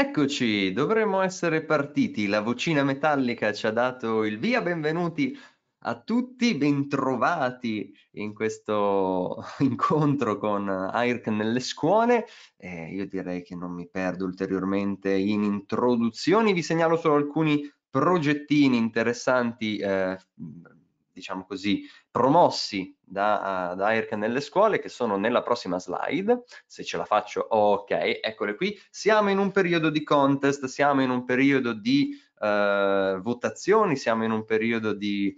Eccoci, dovremmo essere partiti. La vocina metallica ci ha dato il via. Benvenuti a tutti, bentrovati in questo incontro con AIRC nelle scuole. Eh, io direi che non mi perdo ulteriormente in introduzioni. Vi segnalo solo alcuni progettini interessanti, eh, diciamo così, promossi da, eh, da IRC nelle scuole che sono nella prossima slide, se ce la faccio, ok, eccole qui, siamo in un periodo di contest, siamo in un periodo di eh, votazioni, siamo in un periodo di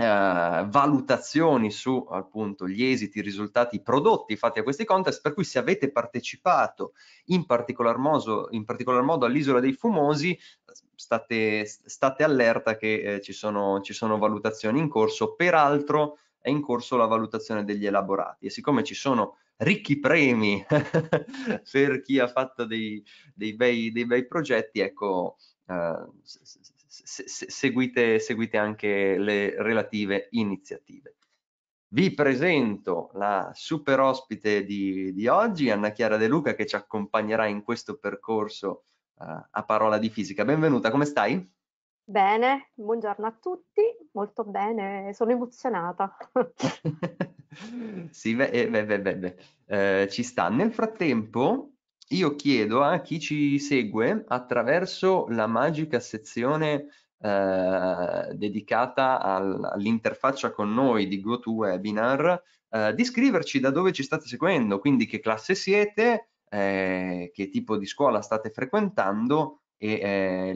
eh, valutazioni su appunto gli esiti, i risultati, i prodotti fatti a questi contest, per cui se avete partecipato in particolar modo, modo all'isola dei fumosi, state, state allerta che eh, ci, sono, ci sono valutazioni in corso, peraltro è in corso la valutazione degli elaborati e siccome ci sono ricchi premi per chi ha fatto dei, dei, bei, dei bei progetti, ecco, eh, se, seguite, seguite anche le relative iniziative. Vi presento la super ospite di, di, oggi, Anna Chiara De Luca, che ci accompagnerà in questo percorso uh, a parola di fisica. Benvenuta, come stai? Bene, buongiorno a tutti, molto bene, sono emozionata. sì, eh, beh, beh, beh, beh. Eh, ci sta. Nel frattempo io chiedo a chi ci segue attraverso la magica sezione eh, dedicata al, all'interfaccia con noi di GoToWebinar eh, di scriverci da dove ci state seguendo, quindi che classe siete, eh, che tipo di scuola state frequentando e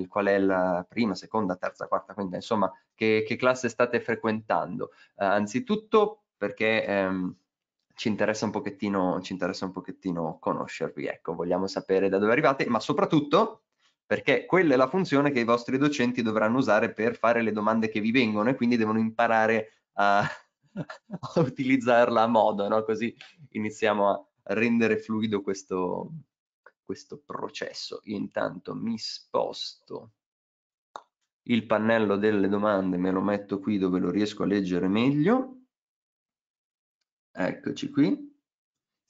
eh, qual è la prima, seconda, terza, quarta, quinta, insomma, che, che classe state frequentando. Eh, anzitutto perché... Ehm, ci interessa, un pochettino, ci interessa un pochettino conoscervi, ecco, vogliamo sapere da dove arrivate, ma soprattutto perché quella è la funzione che i vostri docenti dovranno usare per fare le domande che vi vengono e quindi devono imparare a, a utilizzarla a modo, no? così iniziamo a rendere fluido questo, questo processo. Io intanto mi sposto il pannello delle domande, me lo metto qui dove lo riesco a leggere meglio Eccoci qui.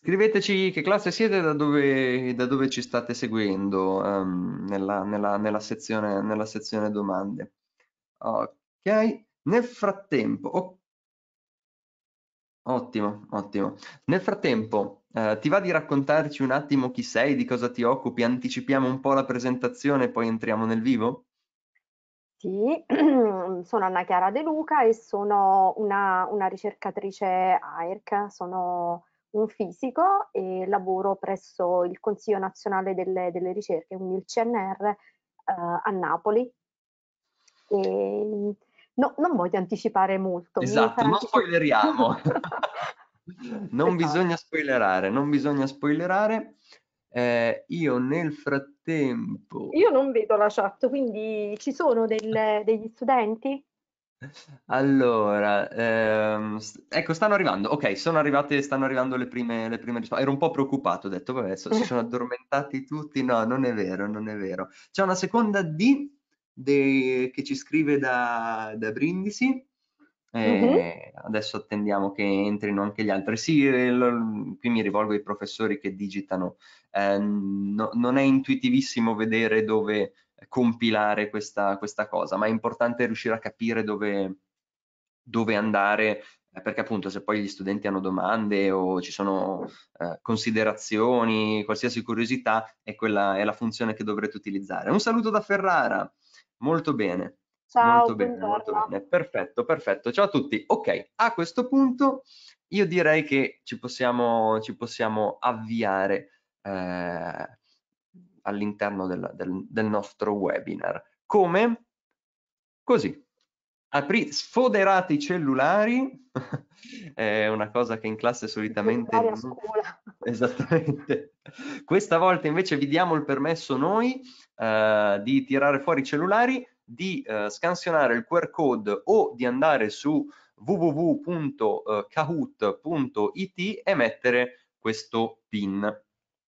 Scriveteci che classe siete e da dove, da dove ci state seguendo um, nella, nella, nella, sezione, nella sezione domande. Ok, nel frattempo, oh, ottimo, ottimo. Nel frattempo, eh, ti va di raccontarci un attimo chi sei, di cosa ti occupi, anticipiamo un po' la presentazione e poi entriamo nel vivo? Sì, sono Anna Chiara De Luca e sono una, una ricercatrice AERC, sono un fisico e lavoro presso il Consiglio nazionale delle, delle ricerche, quindi il CNR eh, a Napoli. E, no, non voglio anticipare molto. Esatto, non spoileriamo. non bisogna spoilerare, non bisogna spoilerare. Eh, io nel frattempo tempo. Io non vedo la chat, quindi ci sono del, degli studenti? Allora, ehm, ecco, stanno arrivando. Ok, sono arrivate, stanno arrivando le prime, le prime risposte. Ero un po' preoccupato, ho detto, vabbè, so, si sono addormentati tutti. No, non è vero, non è vero. C'è una seconda D dei, che ci scrive da, da Brindisi Mm-hmm. Adesso attendiamo che entrino anche gli altri. Sì, eh, lo, qui mi rivolgo ai professori che digitano. Eh, no, non è intuitivissimo vedere dove compilare questa, questa, cosa, ma è importante riuscire a capire dove, dove andare eh, perché appunto se poi gli studenti hanno domande o ci sono eh, considerazioni, qualsiasi curiosità, è quella è la funzione che dovrete utilizzare. Un saluto da Ferrara, molto bene. Ciao, molto bene, molto bene. Perfetto, perfetto. Ciao a tutti. Ok, a questo punto io direi che ci possiamo, ci possiamo avviare eh, all'interno del, del, del, nostro webinar. Come? Così. Apri, sfoderate i cellulari, è una cosa che in classe solitamente... scuola. Esattamente. Questa volta invece vi diamo il permesso noi eh, di tirare fuori i cellulari di eh, scansionare il QR code o di andare su www.kahoot.it eh, e mettere questo PIN.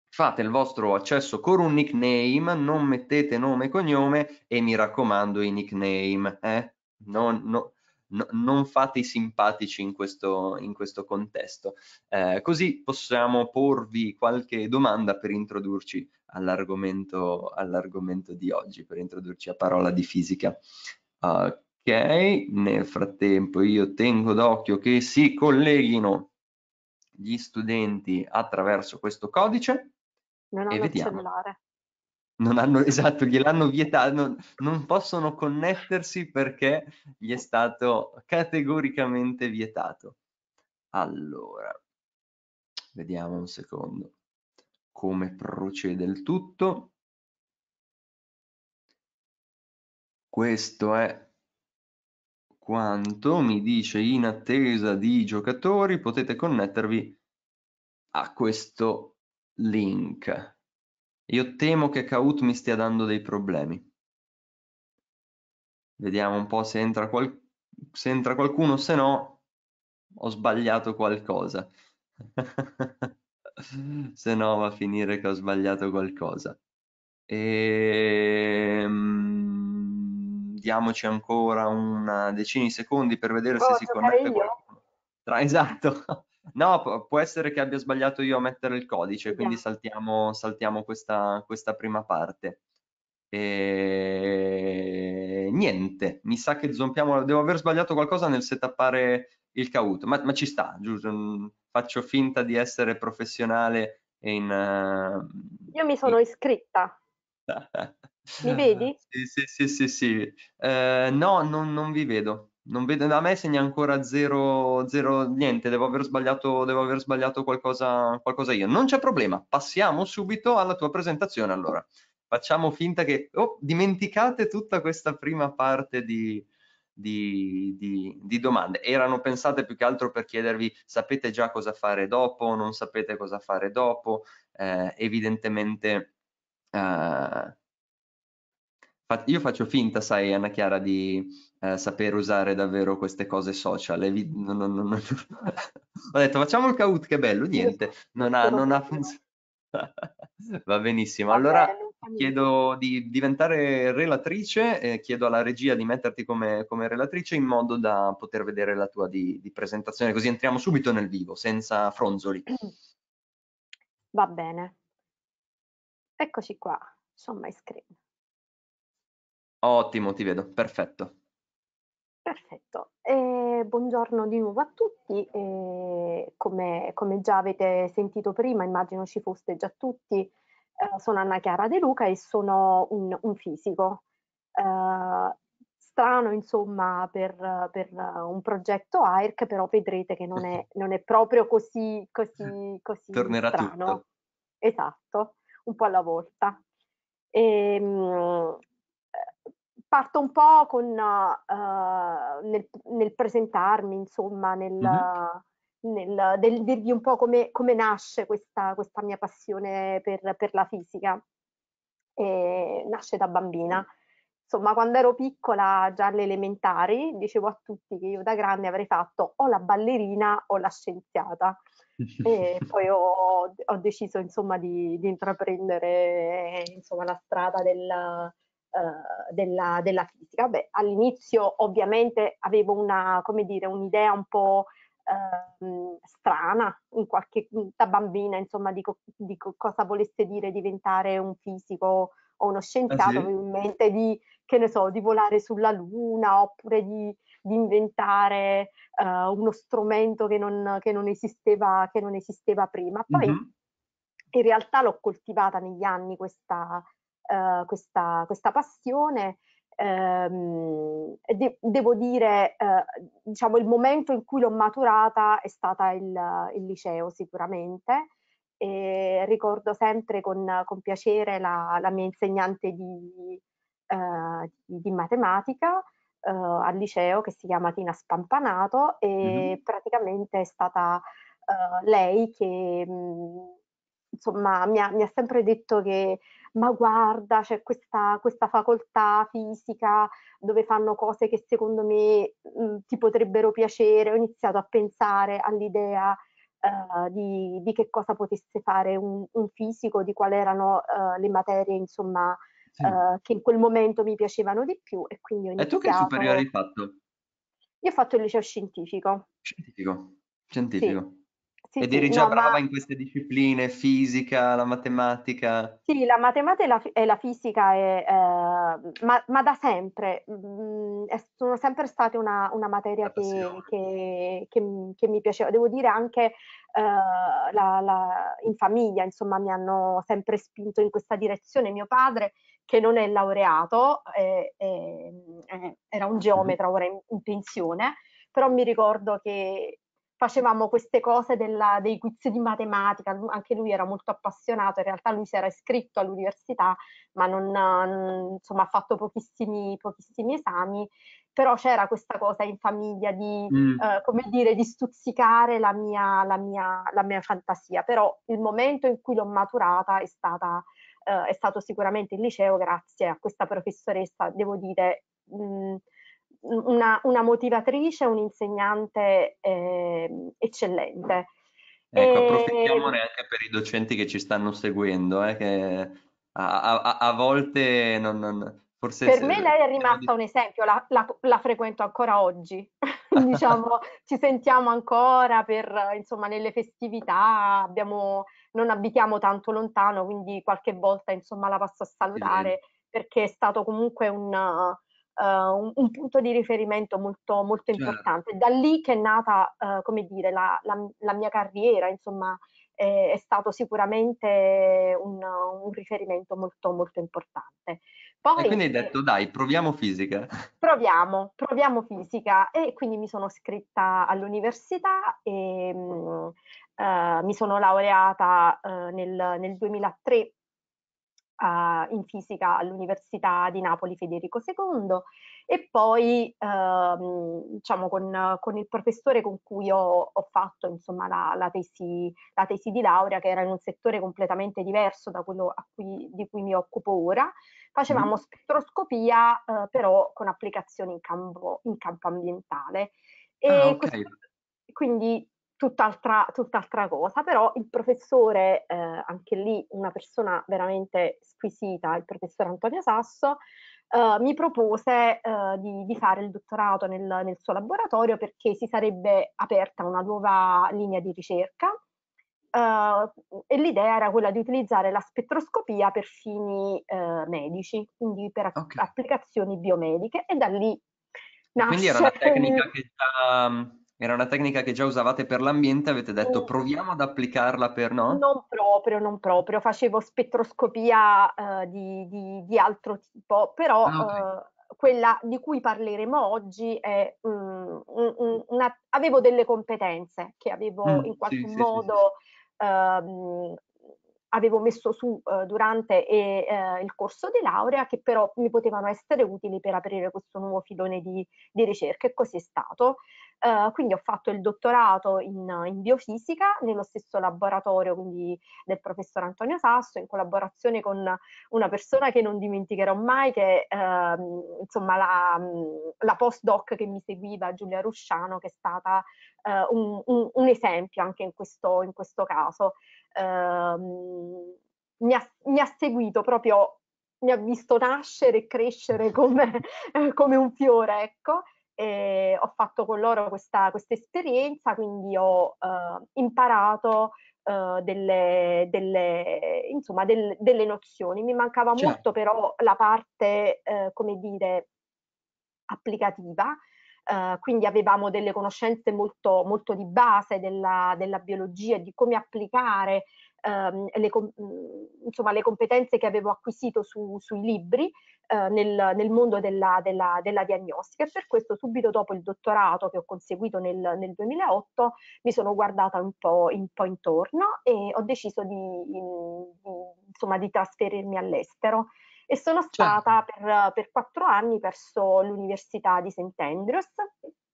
Fate il vostro accesso con un nickname, non mettete nome e cognome e mi raccomando i nickname. Eh? Non, no, no, non, fate i simpatici in questo, in questo contesto. Eh, così possiamo porvi qualche domanda per introdurci all'argomento, all'argomento di oggi per introdurci a parola di fisica. Ah, ok, nel frattempo io tengo d'occhio che si colleghino gli studenti attraverso questo codice. Non hanno e il cellulare. Non hanno, esatto, gliel'hanno vietato, non, non, possono connettersi perché gli è stato categoricamente vietato. Allora, vediamo un secondo come procede il tutto. Questo è quanto mi dice in attesa di giocatori potete connettervi a questo link. Io temo che Kaut mi stia dando dei problemi. Vediamo un po' se entra, qual se entra qualcuno, se no ho sbagliato qualcosa. se no va a finire che ho sbagliato qualcosa. E... Ehm, diamoci ancora una decina di secondi per vedere Posso se si connette qualcuno. Tra... Esatto. No, può essere che abbia sbagliato io a mettere il codice, sì. quindi saltiamo, saltiamo questa, questa, prima parte. E... Ehm, niente, mi sa che zompiamo, devo aver sbagliato qualcosa nel settappare il cauto, ma, ma ci sta, giusto? Mm, faccio finta di essere professionale in... Uh... Io mi sono iscritta. mi vedi? Sì, sì, sì, sì. sì. Uh, no, non, non, vi vedo. Non vedo, da me segna ancora zero, zero niente, devo aver sbagliato, devo aver sbagliato qualcosa, qualcosa io. Non c'è problema, passiamo subito alla tua presentazione allora. Facciamo finta che... Oh, dimenticate tutta questa prima parte di, di, di, di, domande. Erano pensate più che altro per chiedervi sapete già cosa fare dopo, non sapete cosa fare dopo, eh, evidentemente eh, io faccio finta, sai Anna Chiara, di eh, saper usare davvero queste cose social. Vi... No, no, no, Ho detto facciamo il caut, che bello, niente, non ha, non ha funzionato. Va benissimo, allora chiedo di diventare relatrice e eh, chiedo alla regia di metterti come, come relatrice in modo da poter vedere la tua di, di, presentazione, così entriamo subito nel vivo, senza fronzoli. Va bene. Eccoci qua, sono my screen. Ottimo, ti vedo, perfetto. Perfetto, eh, buongiorno di nuovo a tutti, eh, come, come già avete sentito prima, immagino ci foste già tutti, eh, sono Anna Chiara De Luca e sono un, un fisico. Uh, strano, insomma, per, per un progetto AIRC, però vedrete che non è, non è proprio così, così, così Tornerà strano. Tutto. Esatto, un po' alla volta. E, ehm, parto un po' con, uh, nel, nel, presentarmi, insomma, nel... Mm-hmm nel, nel dirvi un po' come, come nasce questa, questa, mia passione per, per la fisica. E nasce da bambina. Mm. Insomma, quando ero piccola, già alle elementari, dicevo a tutti che io da grande avrei fatto o la ballerina o la scienziata. e poi ho, ho deciso insomma di, di intraprendere insomma, la strada della, eh, della, della fisica. Beh, all'inizio ovviamente avevo una, come dire, un'idea un po' eh, strana in qualche, da bambina, insomma, di, di cosa volesse dire diventare un fisico o uno scienziato, ah, sì? in mente di, che ne so, di volare sulla luna oppure di, di inventare uh, uno strumento che non, che, non esisteva, che non, esisteva, prima. Poi mm-hmm. in realtà l'ho coltivata negli anni questa, uh, questa, questa passione ehm, de- devo dire, eh, diciamo, il momento in cui l'ho maturata è stata il, il liceo sicuramente. E ricordo sempre con, con piacere la, la, mia insegnante di, eh, di, di matematica eh, al liceo che si chiama Tina Spampanato e mm-hmm. praticamente è stata eh, lei che mh, mm, insomma mi ha, mi ha, sempre detto che ma guarda, c'è questa, questa facoltà fisica dove fanno cose che secondo me mh, mm, ti potrebbero piacere, ho iniziato a pensare all'idea Uh, di, di, che cosa potesse fare un, un fisico, di quali erano uh, le materie insomma, sì. uh, che in quel momento mi piacevano di più. E, quindi ho iniziato... e tu che superiore hai fatto? Io ho fatto il liceo scientifico. Scientifico, scientifico. Sì. Sì, Ed eri sì, già no, brava ma... in queste discipline, fisica, la matematica? Sì, la matematica e la, e la fisica, è, eh, ma, ma, da sempre, mh, mm, è, sono sempre state una, una materia che, che, che, che, mi piaceva. Devo dire anche eh, la, la, in famiglia, insomma, mi hanno sempre spinto in questa direzione. Mio padre, che non è laureato, eh, era un mhm. geometra, ora in, in pensione, però mi ricordo che facevamo queste cose della, dei quiz di matematica, anche lui era molto appassionato, in realtà lui si era iscritto all'università ma non, insomma, ha fatto pochissimi, pochissimi esami, però c'era questa cosa in famiglia di, mm. eh, come dire, di stuzzicare la mia, la, mia, la mia fantasia, però il momento in cui l'ho maturata è, stata, eh, è stato sicuramente il liceo grazie a questa professoressa, devo dire... Mh, mm, una, una motivatrice, un'insegnante eh, eccellente. Ecco, e... Ehm, approfittiamone anche per i docenti che ci stanno seguendo, eh, che a, a, a volte non, non... Forse per me lei è rimasta un esempio, la, la, la frequento ancora oggi, diciamo, ci sentiamo ancora per, insomma, nelle festività, abbiamo, non abitiamo tanto lontano, quindi qualche volta, insomma, la passo a salutare sì. perché è stato comunque un, uh, un, un, punto di riferimento molto, molto certo. importante. Da lì che è nata, uh, come dire, la, la, la, mia carriera, insomma, eh, è stato sicuramente un, un, riferimento molto, molto importante. Poi, e quindi hai eh, detto, dai, proviamo fisica. Proviamo, proviamo fisica. E quindi mi sono iscritta all'università e... Mh, mm, Uh, mi sono laureata uh, nel, nel, 2003 a, in fisica all'Università di Napoli Federico II e poi ehm, diciamo con, con, il professore con cui ho, ho fatto insomma, la, la, tesi, la, tesi, di laurea che era in un settore completamente diverso da quello cui, di cui mi occupo ora facevamo spettroscopia eh, però con applicazioni in campo, in campo ambientale e ah, okay. questo, quindi tutt'altra, tutt'altra cosa, però il professore, eh, anche lì una persona veramente squisita, il professor Antonio Sasso, eh, mi propose eh, di, di, fare il dottorato nel, nel, suo laboratorio perché si sarebbe aperta una nuova linea di ricerca eh, e l'idea era quella di utilizzare la spettroscopia per fini eh, medici, quindi per okay. applicazioni biomediche e da lì nasce... Quindi era la tecnica che già era una tecnica che già usavate per l'ambiente, avete detto mm. proviamo ad applicarla per no? Non proprio, non proprio, facevo spettroscopia uh, di, di, di, altro tipo, però ah, okay. uh, quella di cui parleremo oggi è um, mm, una, una, avevo delle competenze che avevo mm, in qualche sì, modo sì, sì, um, avevo messo su eh, durante eh, il corso di laurea che però mi potevano essere utili per aprire questo nuovo filone di, di ricerca e così è stato. Uh, quindi ho fatto il dottorato in, in, biofisica nello stesso laboratorio quindi, del professor Antonio Sasso in collaborazione con una persona che non dimenticherò mai che uh, insomma la, la postdoc che mi seguiva Giulia Rusciano che è stata uh, un, un, un, esempio anche in questo, in questo caso ehm, mi, ha, mi, ha, seguito proprio, mi ha visto nascere e crescere come, come un fiore, ecco. E ho fatto con loro questa, questa esperienza, quindi ho eh, imparato eh, delle, delle, insomma, del, delle nozioni. Mi mancava certo. molto però la parte, eh, come dire, applicativa, eh, quindi avevamo delle conoscenze molto, molto di base della, della biologia e di come applicare ehm, le, mm, insomma, le competenze che avevo acquisito su, sui libri eh, nel, nel mondo della, della, della diagnostica per questo subito dopo il dottorato che ho conseguito nel, nel 2008 mi sono guardata un po', un po intorno e ho deciso di, in, insomma, di trasferirmi all'estero e sono certo. stata cioè. per, per, quattro anni presso l'Università di St. Andrews.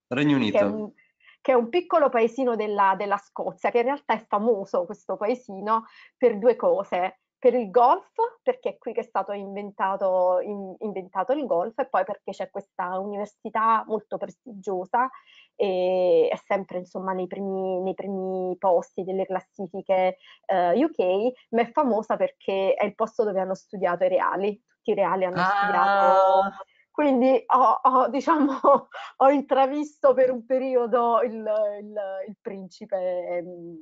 Regno Unito. Che è un, che è un piccolo paesino della, della Scozia, che in realtà è famoso questo paesino per due cose per il golf, perché è qui che è stato inventato, in, inventato il golf e poi perché c'è questa università molto prestigiosa e è sempre insomma nei primi, nei primi posti delle classifiche eh, UK, ma è famosa perché è il posto dove hanno studiato i reali, tutti i reali hanno ah. studiato quindi ho, ho, diciamo, ho, intravisto per un periodo il, il, il principe. Mm,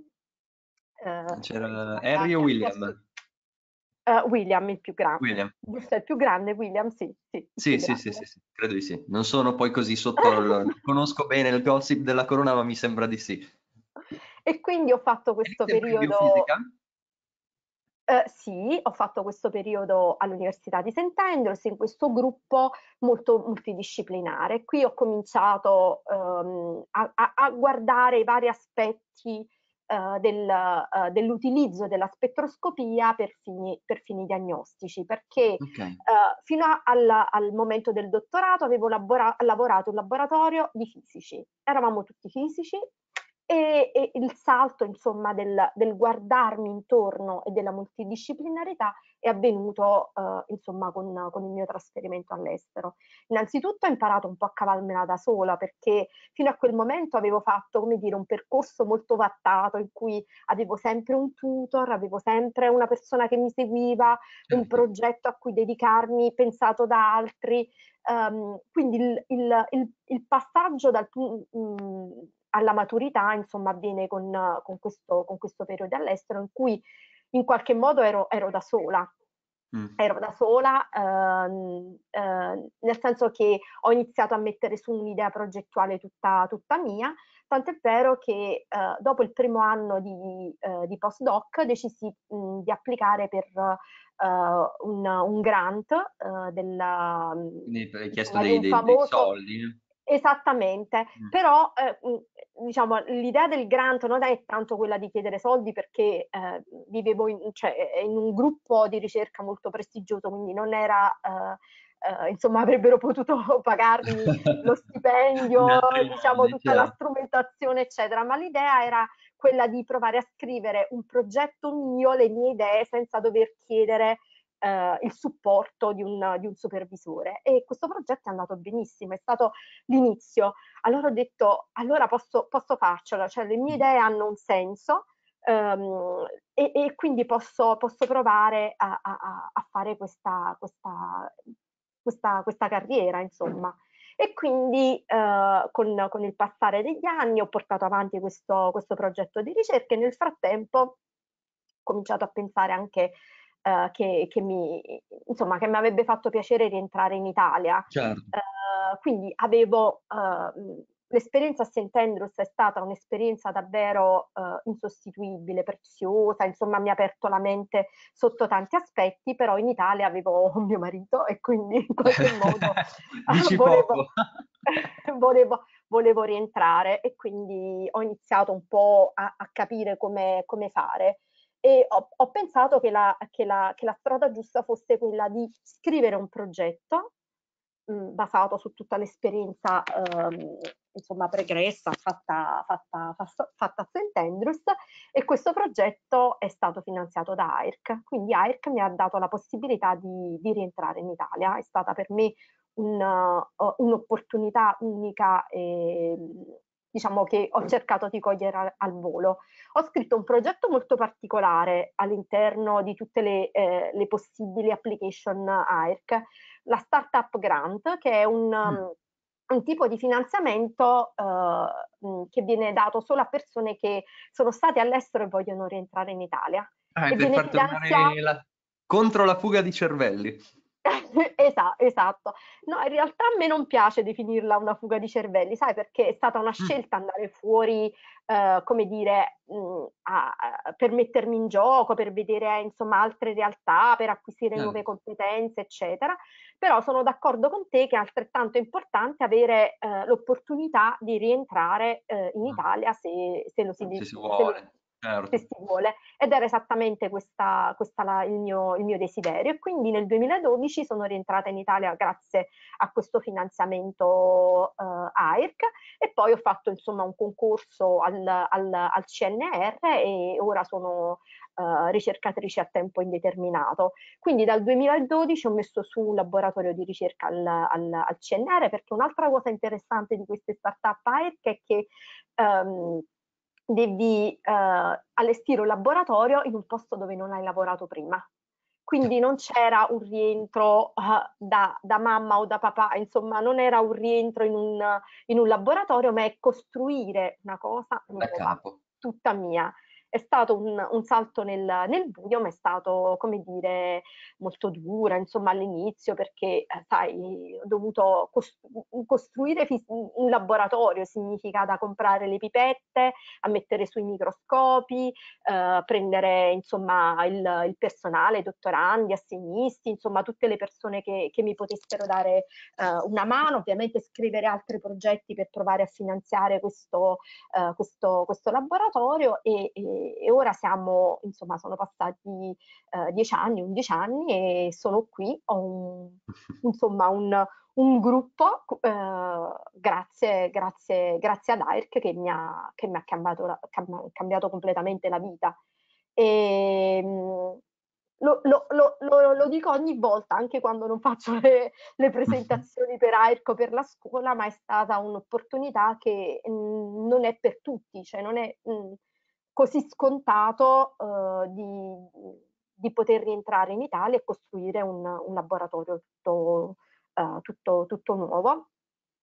eh, C'era Harry o William? Uh, William il più grande. William. Giusto, il più grande, William, sì. Sì, sì, sì, sì, sì, sì, credo di sì. Non sono poi così sotto, il... conosco bene il gossip della corona, ma mi sembra di sì. E quindi ho fatto questo periodo... Uh, sì, ho fatto questo periodo all'Università di St. Andrews in questo gruppo molto multidisciplinare. Qui ho cominciato um, a, a, a guardare i vari aspetti eh, del, eh, dell'utilizzo della spettroscopia per fini, per fini diagnostici, perché okay. Eh, fino a, al, al, momento del dottorato avevo labora- lavorato in laboratorio di fisici, eravamo tutti fisici, e, e il salto insomma, del, del, guardarmi intorno e della multidisciplinarità è avvenuto eh, insomma, con, con, il mio trasferimento all'estero. Innanzitutto ho imparato un po' a cavarmela da sola perché fino a quel momento avevo fatto dire, un percorso molto vattato in cui avevo sempre un tutor, avevo sempre una persona che mi seguiva, un certo. progetto a cui dedicarmi pensato da altri. Um, quindi il, il, il, il passaggio dal, mh, mm, alla maturità, insomma, avviene con, con, questo, con questo periodo all'estero in cui in qualche modo ero, ero da sola. Mm. Ero da sola, ehm, ehm, nel senso che ho iniziato a mettere su un'idea progettuale tutta, tutta mia, è vero che eh, dopo il primo anno di, eh, di postdoc decisi mh, mm, di applicare per uh, un, un, grant uh, del... Quindi hai mm, chiesto dei, dei, famoso... dei soldi? Eh? Esattamente, mm. però eh, mm, diciamo, l'idea del grant non è tanto quella di chiedere soldi perché eh, vivevo in, cioè, eh, in, un gruppo di ricerca molto prestigioso, quindi non era, eh, eh insomma, avrebbero potuto pagarmi lo stipendio, diciamo, tutta la strumentazione, eccetera, ma l'idea era quella di provare a scrivere un progetto mio, le mie idee, senza dover chiedere eh, il supporto di un, di un, supervisore e questo progetto è andato benissimo, è stato l'inizio. Allora ho detto, allora posso, posso farcela, cioè le mie mm. idee hanno un senso um, e, e, quindi posso, posso provare a, a, a fare questa, questa, questa, questa carriera, insomma. E quindi eh, con, con, il passare degli anni ho portato avanti questo, questo progetto di ricerca e nel frattempo ho cominciato a pensare anche eh, che, che, mi, insomma, che mi avrebbe fatto piacere rientrare in Italia. Certo. Eh, quindi avevo eh, l'esperienza a Sentendros è stata un'esperienza davvero eh, insostituibile, preziosa, insomma mi ha aperto la mente sotto tanti aspetti, però in Italia avevo mio marito e quindi in qualche modo volevo, volevo volevo rientrare e quindi ho iniziato un po' a, a capire come, come fare e ho, ho pensato che la, che, la, che la, strada giusta fosse quella di scrivere un progetto mh, mm, basato su tutta l'esperienza ehm, insomma pregressa fatta, fatta, fatta, fatta, a St. Andrews e questo progetto è stato finanziato da AIRC, quindi AIRC mi ha dato la possibilità di, di rientrare in Italia, è stata per me un, uh, un'opportunità unica e, diciamo che ho cercato di cogliere al, al volo. Ho scritto un progetto molto particolare all'interno di tutte le, eh, le possibili application AERC, la Startup Grant, che è un, mm. um, un tipo di finanziamento eh, mm, che viene dato solo a persone che sono state all'estero e vogliono rientrare in Italia. Ah, e viene finanziato... La... contro la fuga di cervelli. Esa, esatto. No, in realtà a me non piace definirla una fuga di cervelli, sai, perché è stata una mm. scelta andare fuori, eh, come dire, mh, mm, a, a, per mettermi in gioco, per vedere insomma altre realtà, per acquisire no. nuove competenze, eccetera. Però sono d'accordo con te che è altrettanto importante avere eh, l'opportunità di rientrare eh, in ah. Italia se, se lo si, se si vuole certo. se si vuole, ed era esattamente questo questa il, mio, il, mio, desiderio. E quindi nel 2012 sono rientrata in Italia grazie a questo finanziamento eh, AIRC e poi ho fatto insomma un concorso al, al, al CNR e ora sono eh, ricercatrice a tempo indeterminato. Quindi dal 2012 ho messo su un laboratorio di ricerca al, al CNR perché un'altra cosa interessante di queste start-up AIRC è che ehm, devi eh, allestire un laboratorio in un posto dove non hai lavorato prima. Quindi non c'era un rientro uh, da, da, mamma o da papà, insomma non era un rientro in un, in un laboratorio, ma è costruire una cosa nuova, tutta mia è stato un, un salto nel, nel, buio, ma è stato, come dire, molto dura, insomma, all'inizio, perché, eh, sai, ho dovuto costru- costruire fis- un laboratorio, significa da comprare le pipette, a mettere sui microscopi, eh, prendere, insomma, il, il personale, dottorandi, assegnisti, insomma, tutte le persone che, che mi potessero dare eh, una mano, ovviamente scrivere altri progetti per provare a finanziare questo, eh, questo, questo laboratorio e, e e, ora siamo, insomma, sono passati eh, dieci anni, undici anni e sono qui, ho un, insomma un, un gruppo, eh, grazie, grazie, grazie ad AIRC che mi ha, che mi ha cambiato, cambiato completamente la vita. E, ehm, lo, lo, lo, lo, dico ogni volta, anche quando non faccio le, le presentazioni per AIRCO per la scuola, ma è stata un'opportunità che mh, mm, non è per tutti, cioè non è, mh, mm, così scontato eh, di, di, poter rientrare in Italia e costruire un, un laboratorio tutto, eh, tutto, tutto nuovo.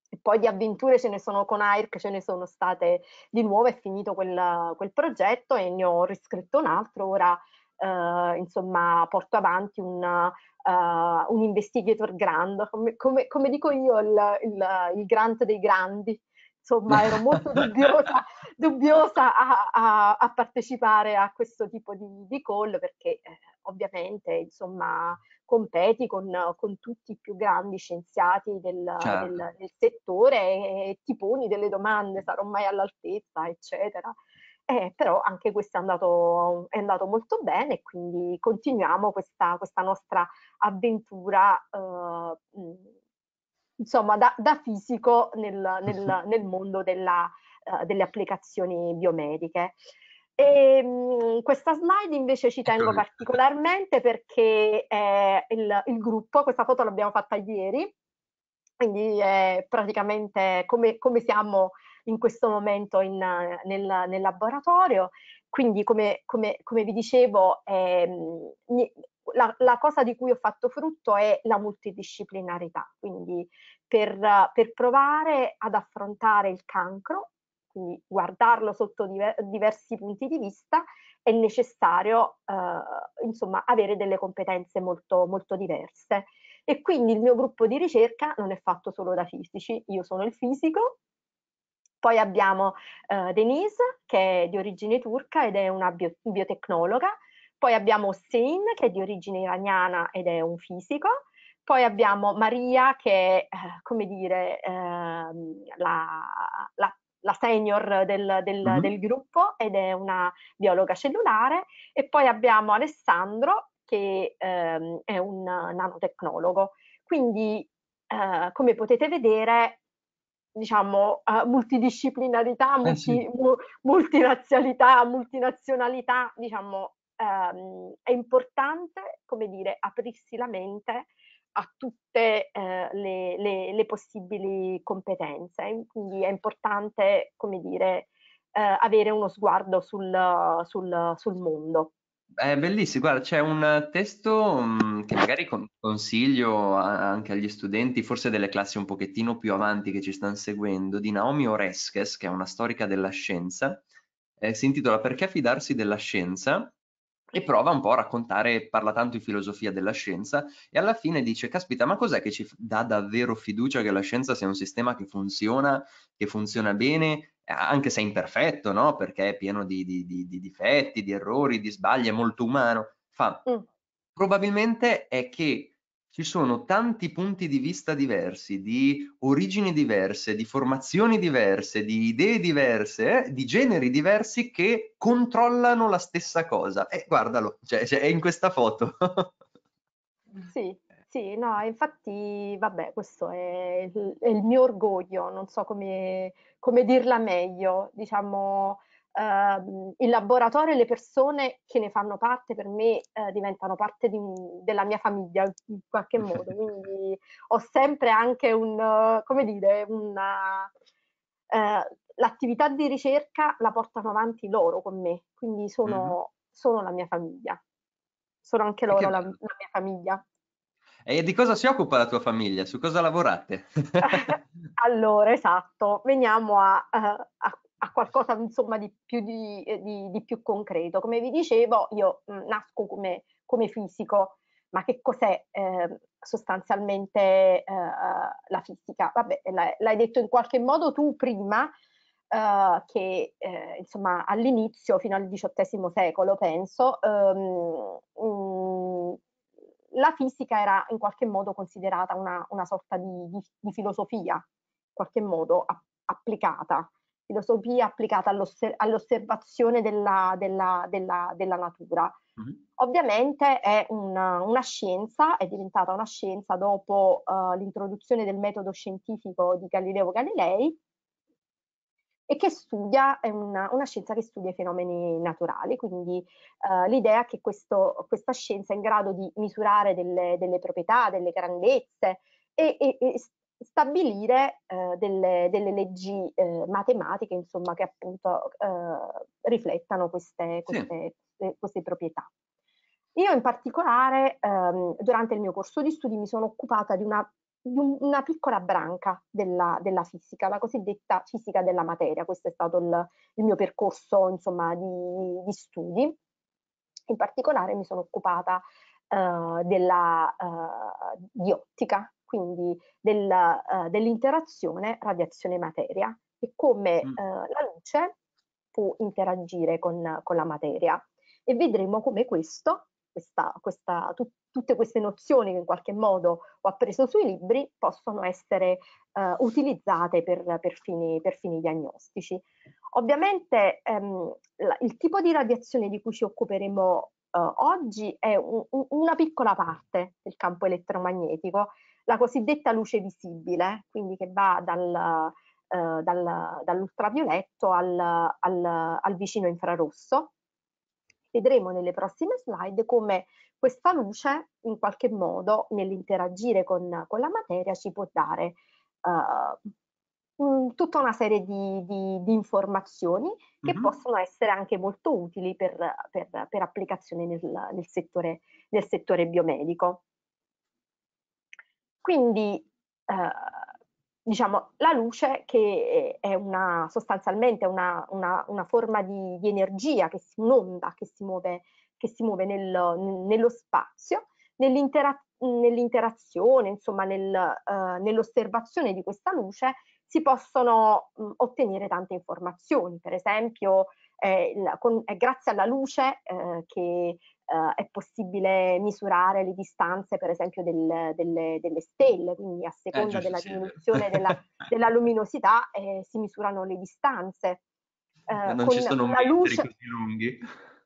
E poi di avventure ce ne sono con AIRC, ce ne sono state di nuovo, è finito quel, quel progetto e ne ho riscritto un altro, ora eh, insomma porto avanti un, uh, un investigator grant, come, come, come, dico io il, il, il grant dei grandi, insomma ero molto dubbiosa, dubbiosa a, a, a, partecipare a questo tipo di, di call perché eh, ovviamente insomma competi con, con, tutti i più grandi scienziati del, certo. del, del settore e, e, ti poni delle domande, sarò mai all'altezza eccetera. Eh, però anche questo è andato, è andato molto bene e quindi continuiamo questa, questa nostra avventura eh, insomma, da, da fisico nel, nel, nel mondo della, uh, delle applicazioni biomediche. E, ehm, mh, questa slide invece ci ecco tengo particolarmente perché è il, il, gruppo, questa foto l'abbiamo fatta ieri, quindi è praticamente come, come siamo in questo momento in, nel, nel, laboratorio. Quindi come, come, come vi dicevo, eh, la, la, cosa di cui ho fatto frutto è la multidisciplinarità, quindi per, per provare ad affrontare il cancro, quindi guardarlo sotto diver, diversi punti di vista, è necessario eh, insomma, avere delle competenze molto, molto diverse. E quindi il mio gruppo di ricerca non è fatto solo da fisici, io sono il fisico, poi abbiamo eh, Denise, che è di origine turca ed è una bio biotecnologa, poi abbiamo Hossein, che è di origine iraniana ed è un fisico. Poi abbiamo Maria, che è, eh, come dire, eh, la, la, la, senior del, del, mm-hmm. del gruppo ed è una biologa cellulare. E poi abbiamo Alessandro, che ehm, è un nanotecnologo. Quindi, eh, come potete vedere, diciamo, eh, multidisciplinarità, eh multi, sì. mu, multinazialità, multinazionalità, diciamo, ehm, è importante, come dire, aprirsi la mente a tutte eh, le, le, le, possibili competenze, quindi è importante, come dire, eh, avere uno sguardo sul, sul, sul mondo. È bellissimo, guarda, c'è un testo mm, che magari consiglio anche agli studenti, forse delle classi un pochettino più avanti che ci stanno seguendo, di Naomi Oreskes, che è una storica della scienza, eh, si intitola Perché fidarsi della scienza? e prova un po' a raccontare, parla tanto di filosofia della scienza e alla fine dice, caspita, ma cos'è che ci dà davvero fiducia che la scienza sia un sistema che funziona, che funziona bene, anche se è imperfetto, no? Perché è pieno di, di, di, di difetti, di errori, di sbagli, è molto umano. Fa, mm. probabilmente è che ci sono tanti punti di vista diversi, di origini diverse, di formazioni diverse, di idee diverse, eh, di generi diversi che controllano la stessa cosa. E eh, guardalo, cioè, cioè, è in questa foto. sì, sì, no, infatti, vabbè, questo è il, è il mio orgoglio, non so come, come dirla meglio, diciamo Uh, il laboratorio e le persone che ne fanno parte per me uh, diventano parte di, della mia famiglia in qualche modo, quindi ho sempre anche un, uh, come dire, una, eh, l'attività di ricerca la portano avanti loro con me, quindi sono, mm-hmm. sono la mia famiglia, sono anche loro la, la mia famiglia. E di cosa si occupa la tua famiglia? Su cosa lavorate? allora, esatto, veniamo a, eh, a, a, a qualcosa insomma di più, di, eh, di, di più concreto. Come vi dicevo, io mh, mm, nasco come, come, fisico, ma che cos'è eh, sostanzialmente eh, la fisica? Vabbè, l'hai detto in qualche modo tu prima, Uh, che eh, insomma all'inizio, fino al XVIII secolo penso, um, um, la fisica era in qualche modo considerata una, una sorta di, di, di filosofia, in qualche modo a, applicata filosofia applicata all'osservazione della, della, della, della natura. Mm-hmm. Ovviamente è una, una, scienza, è diventata una scienza dopo uh, l'introduzione del metodo scientifico di Galileo Galilei e che studia, è una, una scienza che studia i fenomeni naturali, quindi uh, l'idea che questo, questa scienza è in grado di misurare delle, delle proprietà, delle grandezze e, e, e stabilire eh, delle, delle, leggi eh, matematiche, insomma, che appunto eh, riflettano queste, queste, sì. Eh, queste, proprietà. Io in particolare ehm, durante il mio corso di studi mi sono occupata di una, di un, una piccola branca della, della, fisica, la cosiddetta fisica della materia, questo è stato il, il mio percorso insomma, di, di, studi. In particolare mi sono occupata eh, della, eh, di ottica, quindi della, uh, dell'interazione radiazione-materia e come mm. uh, la luce può interagire con, con, la materia. E vedremo come questo, questa, questa, tut, tutte queste nozioni che in qualche modo ho appreso sui libri possono essere uh, utilizzate per, per, fini, per, fini, diagnostici. Ovviamente um, la, il tipo di radiazione di cui ci occuperemo Uh, oggi è un, un, una piccola parte del campo elettromagnetico la cosiddetta luce visibile, quindi che va dal, eh, dal, dall'ultravioletto al, al, al vicino infrarosso. Vedremo nelle prossime slide come questa luce in qualche modo nell'interagire con, con la materia ci può dare eh, tutta una serie di, di, di informazioni che mm -hmm. possono essere anche molto utili per, per, per applicazione nel, nel, settore, nel, settore, biomedico. Quindi eh, diciamo, la luce che è una, sostanzialmente una, una, una forma di, di, energia, che si, un'onda che si muove, che si muove nel, nello spazio, nell'intera, nell'interazione, insomma nel, eh, nell'osservazione di questa luce si possono mh, mm, ottenere tante informazioni, per esempio eh, la, con, eh, grazie alla luce eh, che eh, è possibile misurare le distanze per esempio del, delle, delle, stelle, quindi a eh, seconda della diminuzione della, della, luminosità eh, si misurano le distanze. Eh, non ci sono metri luce... così lunghi.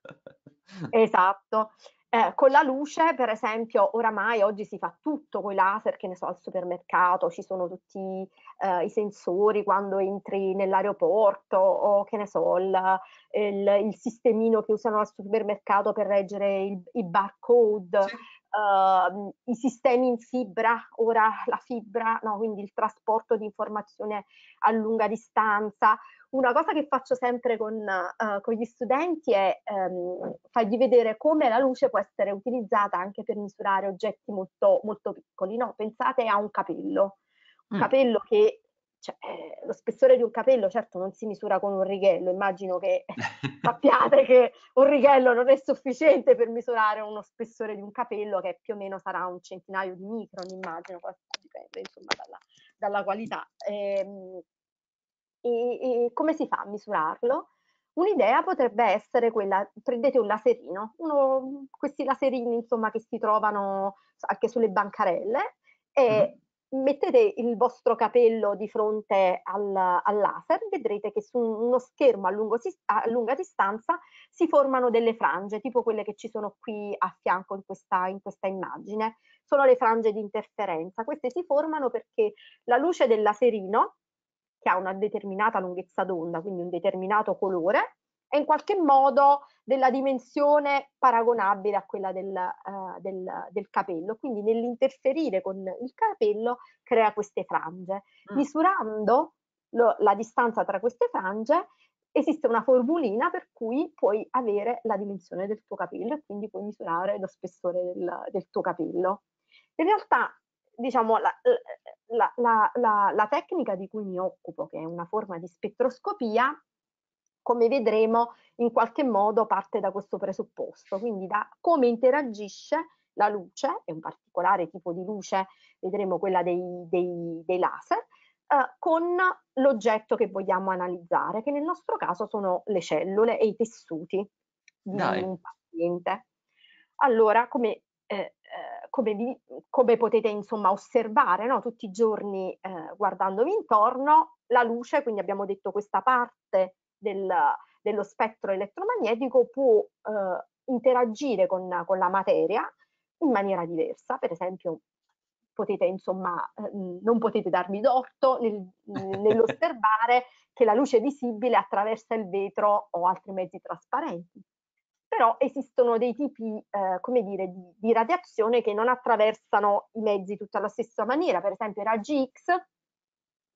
esatto. Eh, con la luce, per esempio, oramai oggi si fa tutto con i laser, che ne so, al supermercato ci sono tutti eh, i sensori quando entri nell'aeroporto o che ne so, il, il, il sistemino che usano al supermercato per leggere il, i barcode. Sì. Uh, i sistemi in fibra, ora la fibra, no? quindi il trasporto di informazione a lunga distanza. Una cosa che faccio sempre con, uh, con gli studenti è um, fargli vedere come la luce può essere utilizzata anche per misurare oggetti molto, molto piccoli. No? Pensate a un capello. Mm. Capello che cioè, eh, lo spessore di un capello certo non si misura con un righello, immagino che sappiate che un righello non è sufficiente per misurare uno spessore di un capello che più o meno sarà un centinaio di micron, immagino, dipende insomma dalla, dalla qualità. Ehm, e, e, come si fa a misurarlo? Un'idea potrebbe essere quella, prendete un laserino, uno, questi laserini insomma che si trovano anche sulle bancarelle e mm mettete il vostro capello di fronte al, al laser, vedrete che su uno schermo a, lungo, a, lunga distanza si formano delle frange, tipo quelle che ci sono qui a fianco in questa, in questa immagine, sono le frange di interferenza. Queste si formano perché la luce del laserino, che ha una determinata lunghezza d'onda, quindi un determinato colore, è in qualche modo della dimensione paragonabile a quella del, uh, del, del capello, quindi nell'interferire con il capello crea queste frange. Mm. Misurando lo, la distanza tra queste frange esiste una formulina per cui puoi avere la dimensione del tuo capello e quindi puoi misurare lo spessore del, del tuo capello. In realtà, diciamo, la, la, la, la, tecnica di cui mi occupo, che è una forma di spettroscopia, come vedremo in qualche modo parte da questo presupposto, quindi da come interagisce la luce, è un particolare tipo di luce, vedremo quella dei, dei, dei laser, eh, con l'oggetto che vogliamo analizzare, che nel nostro caso sono le cellule e i tessuti di Dai. un paziente. Allora, come, eh, eh come, vi, come potete insomma osservare no? tutti i giorni eh, guardandovi intorno, la luce, quindi abbiamo detto questa parte del, dello spettro elettromagnetico può eh, interagire con, con, la materia in maniera diversa, per esempio potete insomma ehm, non potete darmi torto nel, nell'osservare che la luce visibile attraversa il vetro o altri mezzi trasparenti però esistono dei tipi, eh, come dire, di, di, radiazione che non attraversano i mezzi tutta la stessa maniera, per esempio i raggi X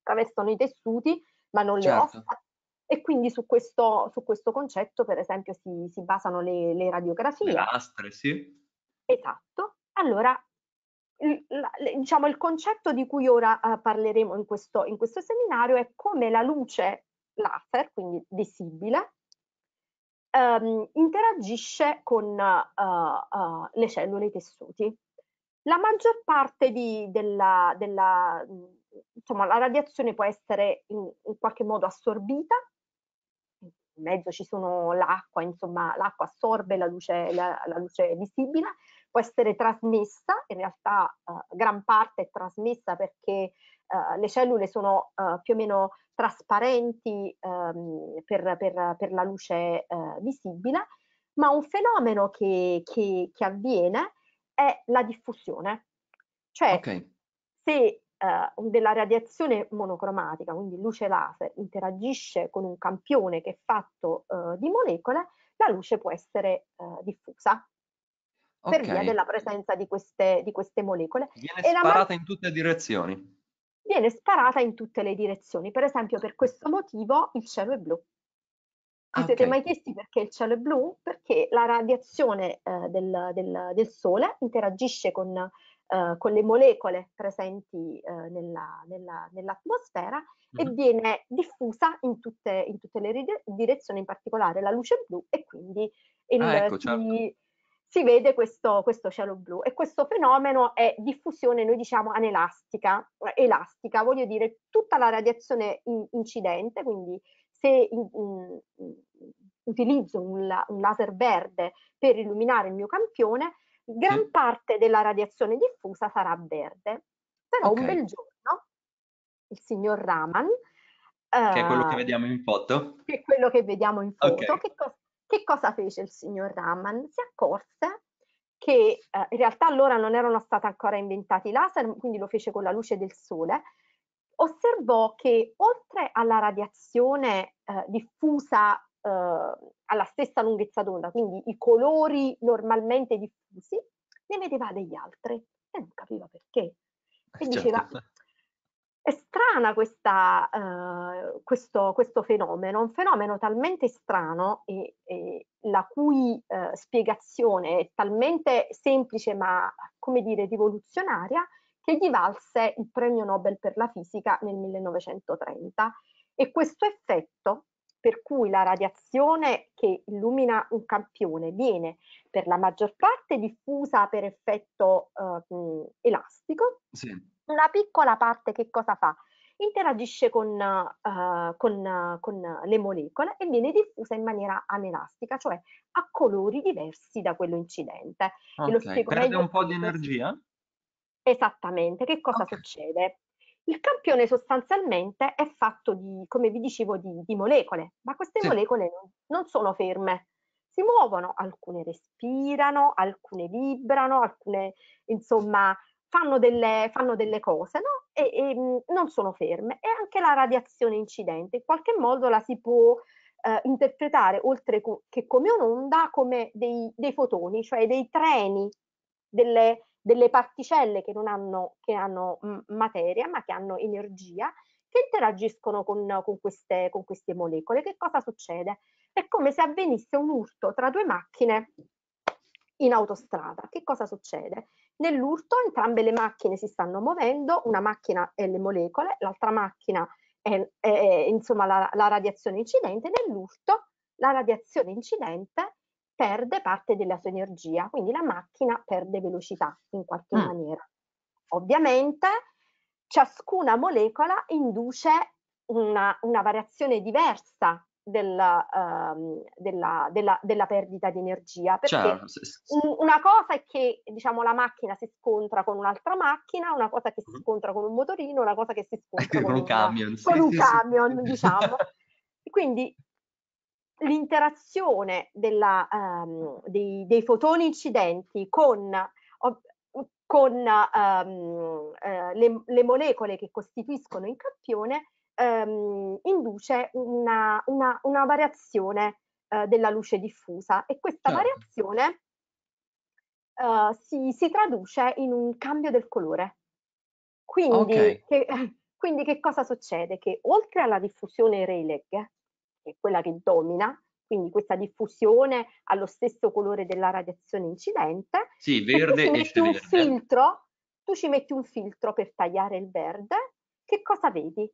attraversano i tessuti, ma non certo. le ossa, e quindi su questo, su questo concetto, per esempio, si, si basano le, le, radiografie. Le lastre, sì. Esatto. Allora, il, la, diciamo, il concetto di cui ora uh, parleremo in questo, in questo seminario è come la luce laser, quindi visibile, Um, interagisce con uh, uh, le cellule e i tessuti. La maggior parte di, della, della, insomma, la radiazione può essere in, in qualche modo assorbita in mezzo ci sono l'acqua, insomma l'acqua assorbe la luce, la, la luce visibile, può essere trasmessa, in realtà eh, gran parte è trasmessa perché eh, le cellule sono eh, più o meno trasparenti ehm, per, per, per, la luce eh, visibile, ma un fenomeno che, che, che, avviene è la diffusione. Cioè, okay. se eh, della radiazione monocromatica, quindi luce laser, interagisce con un campione che è fatto eh, di molecole, la luce può essere eh, diffusa okay. per via della presenza di queste, di queste molecole. Viene e sparata in tutte le direzioni. Viene sparata in tutte le direzioni. Per esempio, per questo motivo il cielo è blu. Vi ah, okay. siete mai chiesti perché il cielo è blu? Perché la radiazione eh, del, del, del, sole interagisce con eh, con le molecole presenti eh, nella, nella, nell'atmosfera mm-hmm. e viene diffusa in tutte, in tutte le direzioni, in particolare la luce blu e quindi il, ah, ecco, si, certo. si, vede questo, questo, cielo blu e questo fenomeno è diffusione, noi diciamo anelastica, eh, elastica, voglio dire tutta la radiazione in, incidente, quindi se in, in, utilizzo un, un, laser verde per illuminare il mio campione, gran parte della radiazione diffusa sarà verde. Però okay. un bel giorno il signor Raman, che è quello che eh, vediamo in foto, che è quello che vediamo in foto, okay. che, co- che, cosa fece il signor Raman? Si accorse che eh, in realtà allora non erano stati ancora inventati i laser, quindi lo fece con la luce del sole, osservò che oltre alla radiazione eh, diffusa Ehm, alla stessa lunghezza d'onda, quindi i colori normalmente diffusi, ne vedeva degli altri e non capiva perché. E certo. diceva, è strana questa, uh, questo, questo, fenomeno, un fenomeno talmente strano e, e la cui uh, spiegazione è talmente semplice ma, come dire, rivoluzionaria, che gli valse il premio Nobel per la fisica nel 1930 e questo effetto per cui la radiazione che illumina un campione viene per la maggior parte diffusa per effetto eh, elastico, sì. una piccola parte che cosa fa? Interagisce con, eh, con, con le molecole e viene diffusa in maniera anelastica, cioè a colori diversi da quello incidente. Okay. E lo Perde meglio. un po' di energia? Esattamente, che cosa okay. succede? Il campione sostanzialmente è fatto di, come vi dicevo, di, di molecole, ma queste sì. molecole non sono ferme, si muovono, alcune respirano, alcune vibrano, alcune insomma fanno delle, fanno delle cose no? e, e, mm, non sono ferme. E anche la radiazione incidente, in qualche modo la si può eh, interpretare oltre co che come un'onda, come dei, dei, fotoni, cioè dei treni, delle, delle particelle che non hanno, che hanno mm, materia ma che hanno energia che interagiscono con, con, queste, con queste molecole. Che cosa succede? È come se avvenisse un urto tra due macchine in autostrada. Che cosa succede? Nell'urto entrambe le macchine si stanno muovendo, una macchina è le molecole, l'altra macchina è, è, è insomma, la, la, radiazione incidente, nell'urto la radiazione incidente perde parte della sua energia, quindi la macchina perde velocità in qualche ah. maniera. Ovviamente ciascuna molecola induce una, una variazione diversa del, uh, della, della, della, perdita di energia. Perché certo. una cosa è che diciamo, la macchina si scontra con un'altra macchina, una cosa che si mm-hmm. scontra con un motorino, una cosa che si scontra con, con un, camion, con sì, un sì, camion sì. diciamo. Quindi l'interazione um, dei, dei, fotoni incidenti con, con um, eh, le, le, molecole che costituiscono il campione um, induce una, una, una variazione uh, della luce diffusa e questa certo. variazione uh, si, si, traduce in un cambio del colore. Quindi, okay. che, quindi che cosa succede? Che oltre alla diffusione Rayleigh, è quella che domina, quindi questa diffusione ha lo stesso colore della radiazione incidente. Sì, verde e esce verde. Eh. Filtro, tu ci metti un filtro per tagliare il verde, che cosa vedi?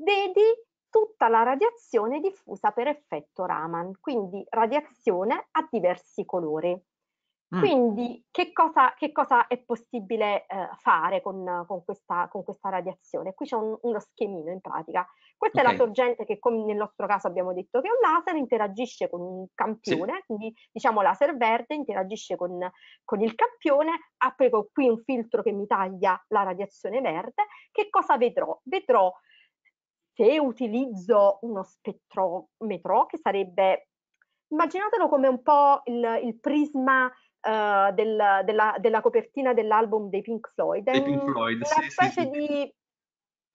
Vedi tutta la radiazione diffusa per effetto Raman, quindi radiazione a diversi colori. Mm. Quindi che cosa, che cosa è possibile eh, fare con, con questa, con questa radiazione? Qui c'è un- uno schemino in pratica. Questa è la sorgente che, come nel nostro caso abbiamo detto che è un laser, interagisce con un sì, campione, quindi diciamo laser verde, interagisce con, con il campione, applico qui un filtro che mi taglia la radiazione verde. Che cosa vedrò? Vedrò se utilizzo uno spettrometro, che sarebbe, immaginatelo come un po' il, il prisma eh, del, della, della, copertina dell'album dei Pink Floyd. È Pink Floyd, una sì, specie sì, sì.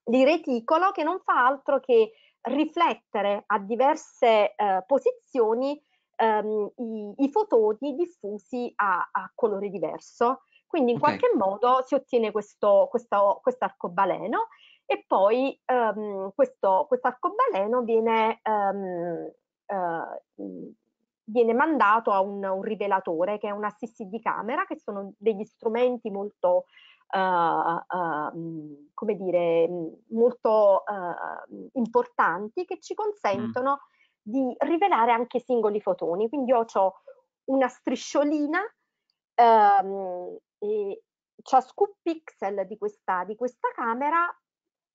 Di, reticolo che non fa altro che riflettere a diverse uh, posizioni um, i, i, fotoni diffusi a, a, colore diverso. Quindi in okay. qualche modo si ottiene questo, questo arcobaleno e poi um, questo arcobaleno viene um, uh, viene mandato a un, un rivelatore che è un assist di camera, che sono degli strumenti molto, uh, uh, come dire, molto uh, importanti che ci consentono mm. di rivelare anche singoli fotoni. Quindi io ho una strisciolina ehm, e ciascun pixel di questa, di questa, camera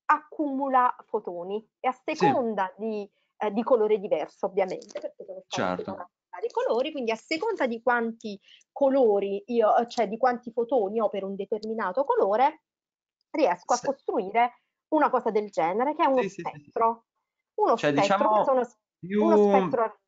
accumula fotoni e a seconda sì. di eh, di colore diverso, ovviamente. Certo vari colori, quindi a seconda di quanti colori io, cioè di quanti fotoni ho per un determinato colore, riesco sì. a costruire una cosa del genere che è uno sì, spettro. Uno cioè, spettro diciamo sono, più... uno spettro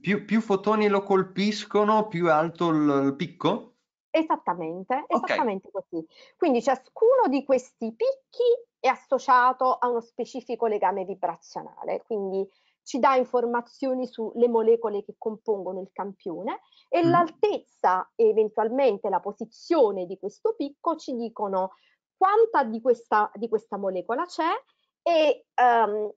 più, più, fotoni lo colpiscono, più alto il picco? Esattamente, esattamente okay. così. Quindi ciascuno di questi picchi è associato a uno specifico legame vibrazionale, quindi ci dà informazioni sulle molecole che compongono il campione e mm. l'altezza e eventualmente la posizione di questo picco ci dicono quanta di questa, di questa molecola c'è e, um,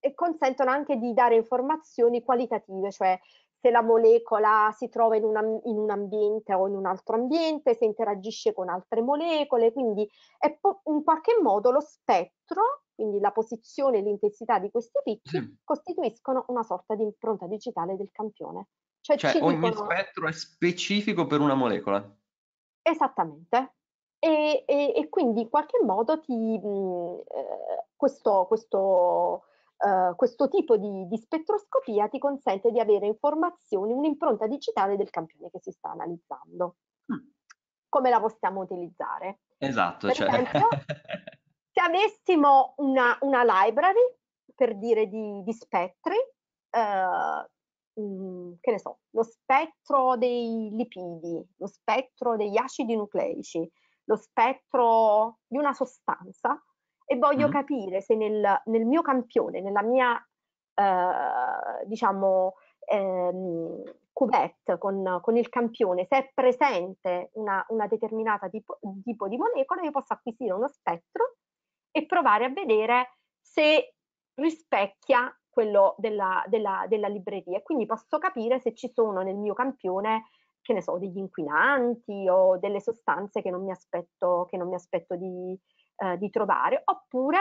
e, consentono anche di dare informazioni qualitative, cioè se la molecola si trova in, una, in un, ambiente o in un altro ambiente, se interagisce con altre molecole, quindi è in qualche modo lo spettro, quindi la posizione e l'intensità di questi picchi mm. costituiscono una sorta di impronta digitale del campione. Cioè, cioè ogni dicono... spettro è specifico per una molecola. Esattamente, e, e, e, quindi in qualche modo ti, mh, mm, eh, questo, questo, eh, questo tipo di, di spettroscopia ti consente di avere informazioni, un'impronta digitale del campione che si sta analizzando. Mm. Come la possiamo utilizzare? Esatto. Cioè... Esempio, se avessimo una, una, library, per dire di, di spettri, eh, mm, che ne so, lo spettro dei lipidi, lo spettro degli acidi nucleici, lo spettro di una sostanza, e voglio mm. capire se nel, nel, mio campione, nella mia, eh, diciamo, ehm, cuvette con, con, il campione, se è presente una, una determinata tipo, tipo, di molecola, io posso acquisire uno spettro e provare a vedere se rispecchia quello della, della, della libreria. E quindi posso capire se ci sono nel mio campione, che ne so, degli inquinanti o delle sostanze che non mi aspetto, non mi aspetto di, eh, di trovare, oppure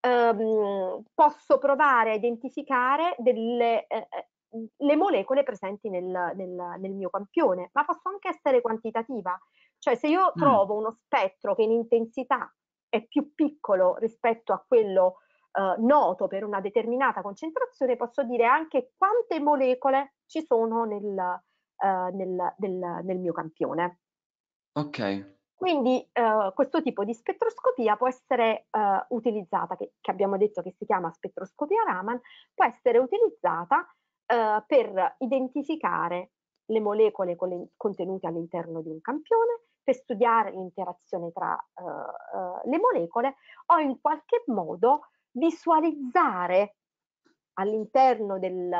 ehm, posso provare a identificare delle, eh, eh, le molecole presenti nel, nel, nel, mio campione, ma posso anche essere quantitativa, cioè se io mm. trovo uno spettro che in intensità è più piccolo rispetto a quello eh, noto per una determinata concentrazione, posso dire anche quante molecole ci sono nel, eh, nel mio campione. Ok, quindi eh, questo tipo di spettroscopia può essere eh, utilizzata, che, che, abbiamo detto che si chiama spettroscopia Raman, può essere utilizzata eh, per identificare le molecole le, contenute all'interno di un campione, per studiare l'interazione tra eh, eh, le molecole o in qualche modo visualizzare all'interno del,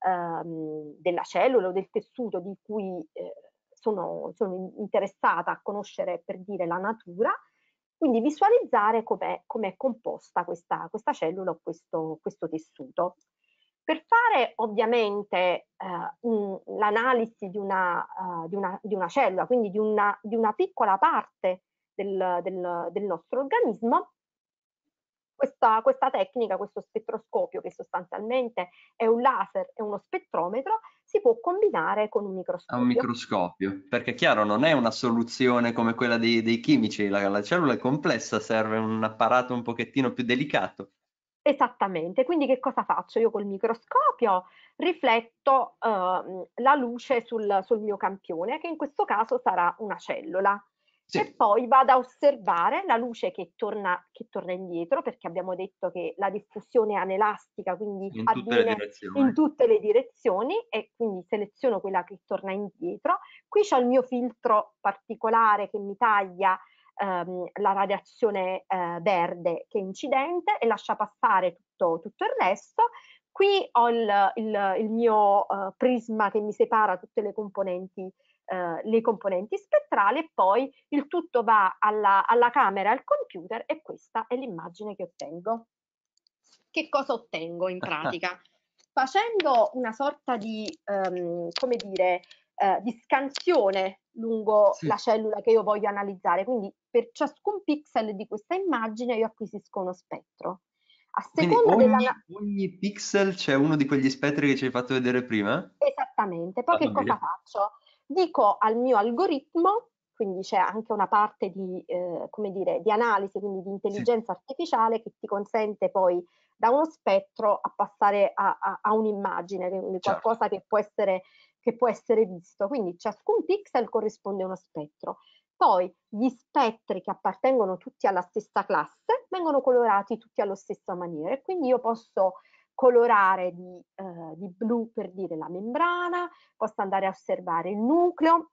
ehm, della cellula o del tessuto di cui eh, sono, sono interessata a conoscere per dire la natura, quindi visualizzare com'è, com composta questa, questa, cellula o questo, questo tessuto. Per fare ovviamente eh, l'analisi di, uh, di, di, una cellula, quindi di una, di una piccola parte del, del, del nostro organismo, questa, questa, tecnica, questo spettroscopio che sostanzialmente è un laser e uno spettrometro, si può combinare con un microscopio. un microscopio, perché chiaro non è una soluzione come quella dei, dei chimici, la, la cellula è complessa, serve un apparato un pochettino più delicato. Esattamente, quindi che cosa faccio? Io col microscopio rifletto eh, la luce sul, sul mio campione, che in questo caso sarà una cellula. Sì. E poi vado a osservare la luce che torna, che torna, indietro, perché abbiamo detto che la diffusione è anelastica, quindi in tutte, le in tutte le direzioni, e quindi seleziono quella che torna indietro. Qui c'è il mio filtro particolare che mi taglia ehm, la radiazione eh, verde che è incidente e lascia passare tutto, tutto il resto. Qui ho il, il, il mio eh, prisma che mi separa tutte le componenti eh, le componenti spettrali e poi il tutto va alla, alla camera, al computer e questa è l'immagine che ottengo. Che cosa ottengo in pratica? Facendo una sorta di, um, come dire, eh, di scansione lungo sì. la cellula che io voglio analizzare. Quindi per ciascun pixel di questa immagine io acquisisco uno spettro. A seconda ogni, della... ogni pixel c'è uno di quegli spettri che ci hai fatto vedere prima? Esattamente. Poi ah, che cosa faccio? dico al mio algoritmo, quindi c'è anche una parte di, eh, dire, di analisi, quindi di intelligenza sì. artificiale che ti consente poi da uno spettro a passare a, a, a un'immagine, quindi certo. qualcosa che può, essere, che può essere visto. Quindi ciascun pixel corrisponde a uno spettro. Poi gli spettri che appartengono tutti alla stessa classe vengono colorati tutti allo stesso maniera e quindi io posso colorare di, eh, di blu per dire la membrana, posso andare a osservare il nucleo,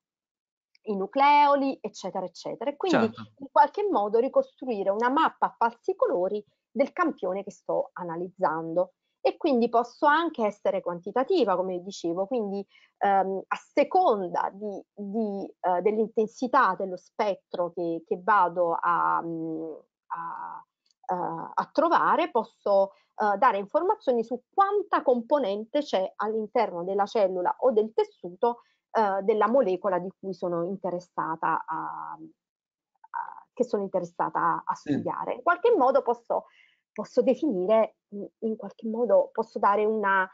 i nucleoli, eccetera, eccetera. E quindi certo. in qualche modo ricostruire una mappa a falsi colori del campione che sto analizzando. E quindi posso anche essere quantitativa, come dicevo, quindi ehm, a seconda di, di, eh, dell'intensità dello spettro che, che vado a, mm, a, a, eh, a trovare, posso eh, dare informazioni su quanta componente c'è all'interno della cellula o del tessuto eh, della molecola di cui sono interessata a, a, che sono interessata a, a studiare. In qualche modo posso, posso definire, in, qualche modo posso dare una,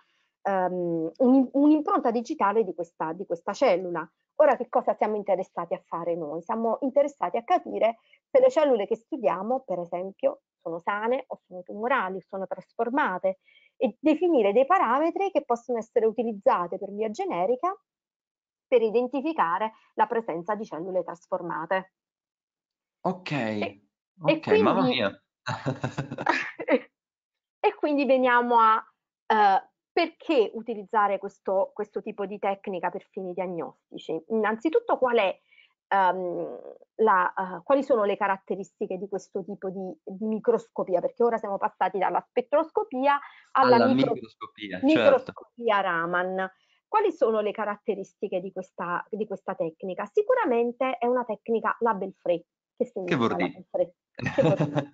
um, un'impronta digitale di questa, di questa cellula. Ora che cosa siamo interessati a fare noi? Siamo interessati a capire se le cellule che studiamo, per esempio, sono sane o sono tumorali o sono trasformate e definire dei parametri che possono essere utilizzati per via generica per identificare la presenza di cellule trasformate. Ok, e, ok, e quindi, mamma mia. e quindi veniamo a uh, perché utilizzare questo, questo tipo di tecnica per fini diagnostici. Innanzitutto qual è um, la, uh, quali sono le caratteristiche di questo tipo di, di, microscopia, perché ora siamo passati dalla spettroscopia alla, alla micro, microscopia, certo. microscopia certo. Raman. Quali sono le caratteristiche di questa, di questa, tecnica? Sicuramente è una tecnica label free. Che che vuol dire? Che vuol dire?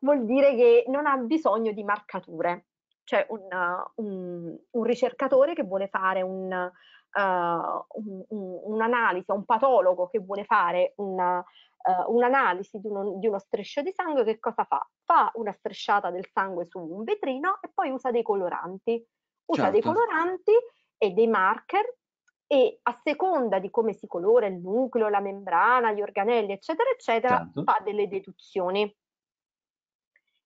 vuol dire che non ha bisogno di marcature. C'è un, uh, un, un ricercatore che vuole fare un, uh, un'analisi, un, un patologo che vuole fare una, uh, un'analisi di uno, di uno, striscio di sangue, che cosa fa? Fa una strisciata del sangue su un vetrino e poi usa dei coloranti. Usa certo. dei coloranti e dei marker e a seconda di come si colora il nucleo, la membrana, gli organelli, eccetera, eccetera, certo. fa delle deduzioni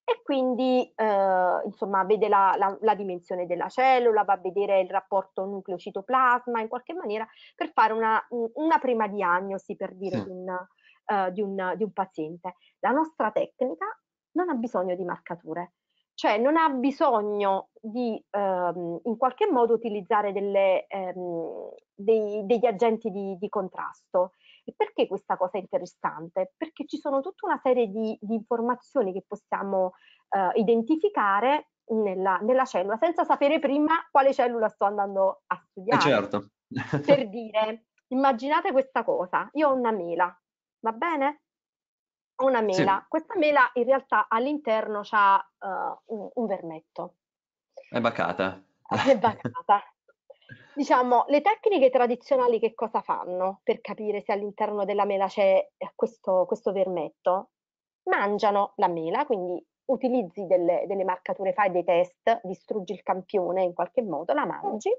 e quindi eh, insomma vede la, la, la, dimensione della cellula, va a vedere il rapporto nucleocitoplasma in qualche maniera per fare una, una prima diagnosi per dire sì. di, un, uh, di, un, di un paziente. La nostra tecnica non ha bisogno di marcature, cioè non ha bisogno di ehm, in qualche modo utilizzare delle, ehm, dei, degli agenti di, di contrasto. E perché questa cosa è interessante? Perché ci sono tutta una serie di, di informazioni che possiamo eh, identificare nella, nella, cellula senza sapere prima quale cellula sto andando a eh, studiare. Eh certo. per dire, immaginate questa cosa, io ho una mela, va bene? Ho una mela, sì. questa mela in realtà all'interno c'ha uh, un, un, vermetto. È bacata. È bacata. Diciamo, le tecniche tradizionali che cosa fanno per capire se all'interno della mela c'è eh, questo, questo vermetto? Mangiano la mela, quindi utilizzi delle, delle marcature, fai dei test, distruggi il campione in qualche modo, la mangi.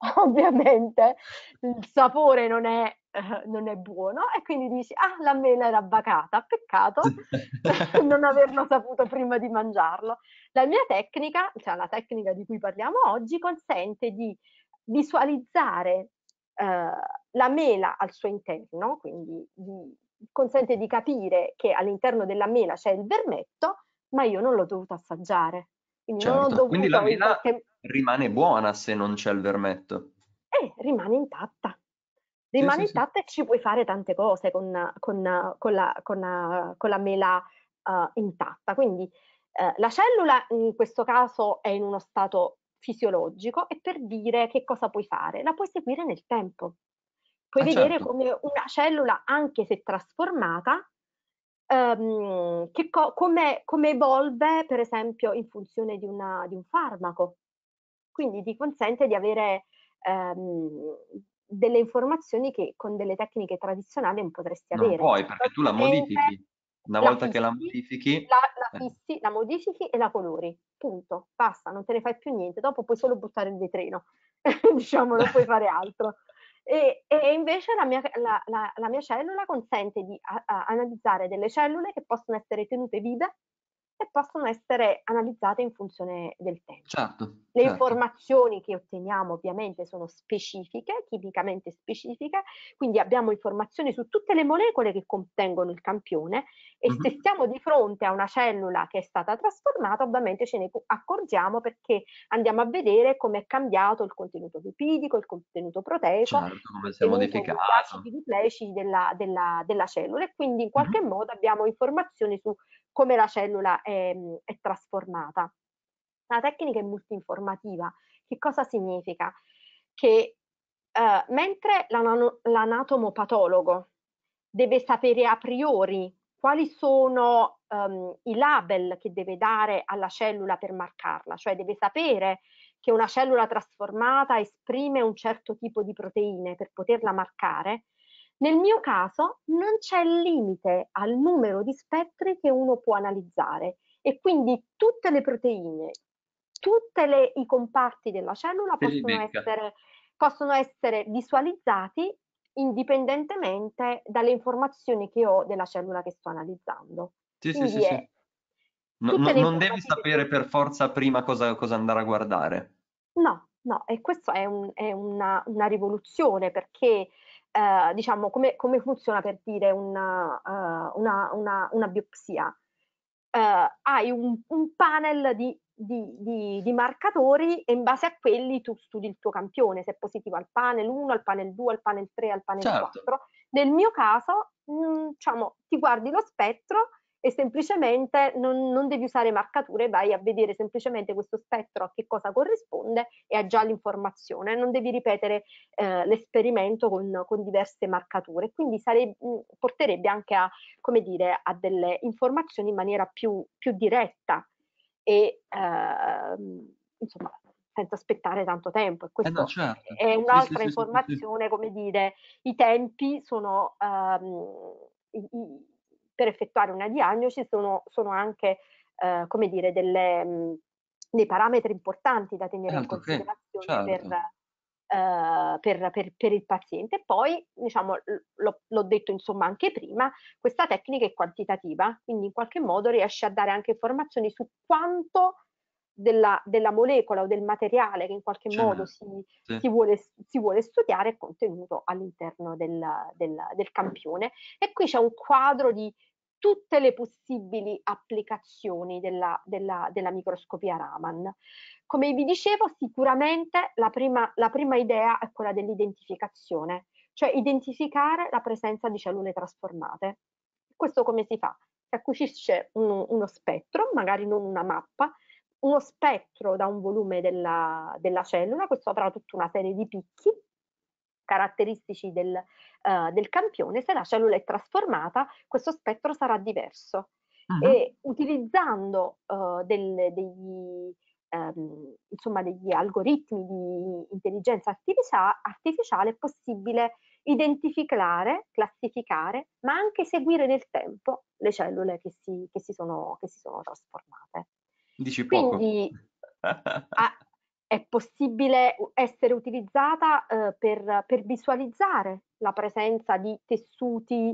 Ovviamente il sapore non è, eh, non è buono e quindi dici, ah, la mela era bacata, peccato non averlo saputo prima di mangiarlo. La mia tecnica, cioè la tecnica di cui parliamo oggi, consente di visualizzare eh, la mela al suo interno, quindi di, consente di capire che all'interno della mela c'è il vermetto, ma io non l'ho dovuto assaggiare. Quindi, certo. quindi la mela qualche... rimane buona se non c'è il vermetto. Eh, rimane intatta. Rimane sì, intatta sì, e ci puoi fare tante cose con, con, con, la, con la, la, mela uh, intatta. Quindi uh, la cellula in questo caso è in uno stato fisiologico e per dire che cosa puoi fare. La puoi seguire nel tempo. Puoi ah, vedere certo. come una cellula, anche se trasformata, um, co- come, come, evolve, per esempio, in funzione di, una, di, un farmaco. Quindi ti consente di avere um, delle informazioni che con delle tecniche tradizionali non potresti avere. Non puoi, perché tu la modifichi una volta fissi, che la modifichi... La, la, eh. fissi, la modifichi e la colori, punto, basta, non te ne fai più niente, dopo puoi solo buttare il vetrino, diciamo, non puoi fare altro. E, e, invece la mia, la, la, la mia, cellula consente di a, a analizzare delle cellule che possono essere tenute vive e possono essere analizzate in funzione del tempo. Certo, Le certo. informazioni che otteniamo ovviamente sono specifiche, chimicamente specifiche, quindi abbiamo informazioni su tutte le molecole che contengono il campione e mm-hmm. se siamo di fronte a una cellula che è stata trasformata, ovviamente ce ne accorgiamo perché andiamo a vedere come è cambiato il contenuto lipidico, il contenuto proteico, certo, come si è modificato, gli acidi nucleici della, della, della, cellula e quindi in mhm. qualche mm-hmm. modo abbiamo informazioni su come la cellula è, mm, è trasformata. La tecnica è multinformativa. Che cosa significa? Che eh, mentre l'anatomopatologo deve sapere a priori quali sono um, i label che deve dare alla cellula per marcarla, cioè deve sapere che una cellula trasformata esprime un certo tipo di proteine per poterla marcare, nel mio caso non c'è limite al numero di spettri che uno può analizzare e quindi tutte le proteine, tutti i comparti della cellula possono essere, possono essere visualizzati indipendentemente dalle informazioni che ho della cellula che sto analizzando. Sì, sì, sì, sì. No, non devi sapere per forza prima cosa, cosa, andare a guardare. No, no, e questa è, un, è una, una, rivoluzione perché eh, diciamo, come, come, funziona per dire una, uh, eh, una, una, una biopsia? Uh, hai un, un panel di, di, di, di, marcatori e in base a quelli tu studi il tuo campione, se è positivo al panel 1, al panel 2, al panel 3, al panel certo. 4. Nel mio caso, mh, mm, diciamo, ti guardi lo spettro e semplicemente non, non devi usare marcature, vai a vedere semplicemente questo spettro a che cosa corrisponde e ha già l'informazione, non devi ripetere eh, l'esperimento con, con, diverse marcature, quindi sareb- mm, porterebbe anche a, come dire, a delle informazioni in maniera più, più diretta e eh, insomma senza aspettare tanto tempo e questa eh no, certo. è un'altra sì, informazione sì, sì, come dire i tempi sono um, i, i, per effettuare una diagnosi sono, sono anche, eh, come dire, delle, mh, mm, dei parametri importanti da tenere certo, in considerazione certo. per, Uh, per, per, per, il paziente. Poi, diciamo, l'ho detto insomma anche prima, questa tecnica è quantitativa, quindi in qualche modo riesce a dare anche informazioni su quanto della, della, molecola o del materiale che in qualche certo. modo si, sì. si, vuole, si, vuole, studiare è contenuto all'interno del, del, del campione. E qui c'è un quadro di tutte le possibili applicazioni della, della, della, microscopia Raman. Come vi dicevo, sicuramente la prima, la prima idea è quella dell'identificazione, cioè identificare la presenza di cellule trasformate. Questo come si fa? Si acquisisce un, uno spettro, magari non una mappa, uno spettro da un volume della, della cellula, questo avrà tutta una serie di picchi caratteristici del, uh, del, campione, se la cellula è trasformata questo spettro sarà diverso uh-huh. e utilizzando uh, eh, del, degli, um, insomma, degli, algoritmi di intelligenza artificia- artificiale è possibile identificare, classificare, ma anche seguire nel tempo le cellule che si, che si, sono, che si sono trasformate. Dici poco. Quindi a, è possibile essere utilizzata eh, per, per, visualizzare la presenza di tessuti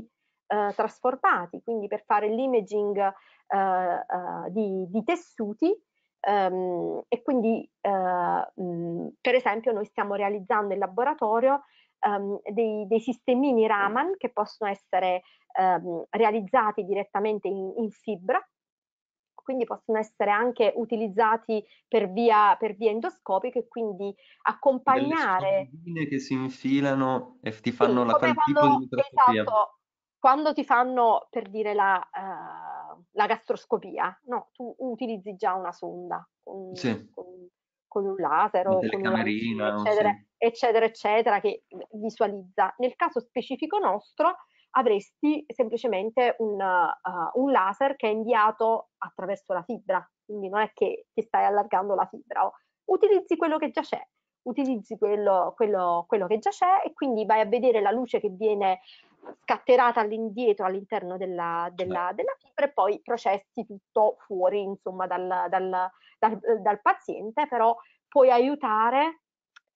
eh, trasformati, quindi per fare l'imaging eh, eh di, di, tessuti. Ehm, e quindi, mh, eh, mm, per esempio, noi stiamo realizzando in laboratorio ehm, dei, dei, sistemini Raman che possono essere ehm, realizzati direttamente in, in fibra quindi possono essere anche utilizzati per via, per via endoscopica e quindi accompagnare... Le che si infilano e ti fanno sì, la quel quando, tipo Esatto, quando ti fanno per dire la, uh, la, gastroscopia, no, tu utilizzi già una sonda con, sì. con, con un laser o con una eccetera, sì. eccetera, eccetera, che visualizza. Nel caso specifico nostro avresti semplicemente un, uh, un laser che è inviato attraverso la fibra, quindi non è che ti stai allargando la fibra, oh. utilizzi quello che già c'è, utilizzi quello, quello, quello, che già c'è e quindi vai a vedere la luce che viene scatterata all'indietro all'interno della, della, certo. della fibra e poi processi tutto fuori insomma dal, dal, dal, dal paziente però puoi aiutare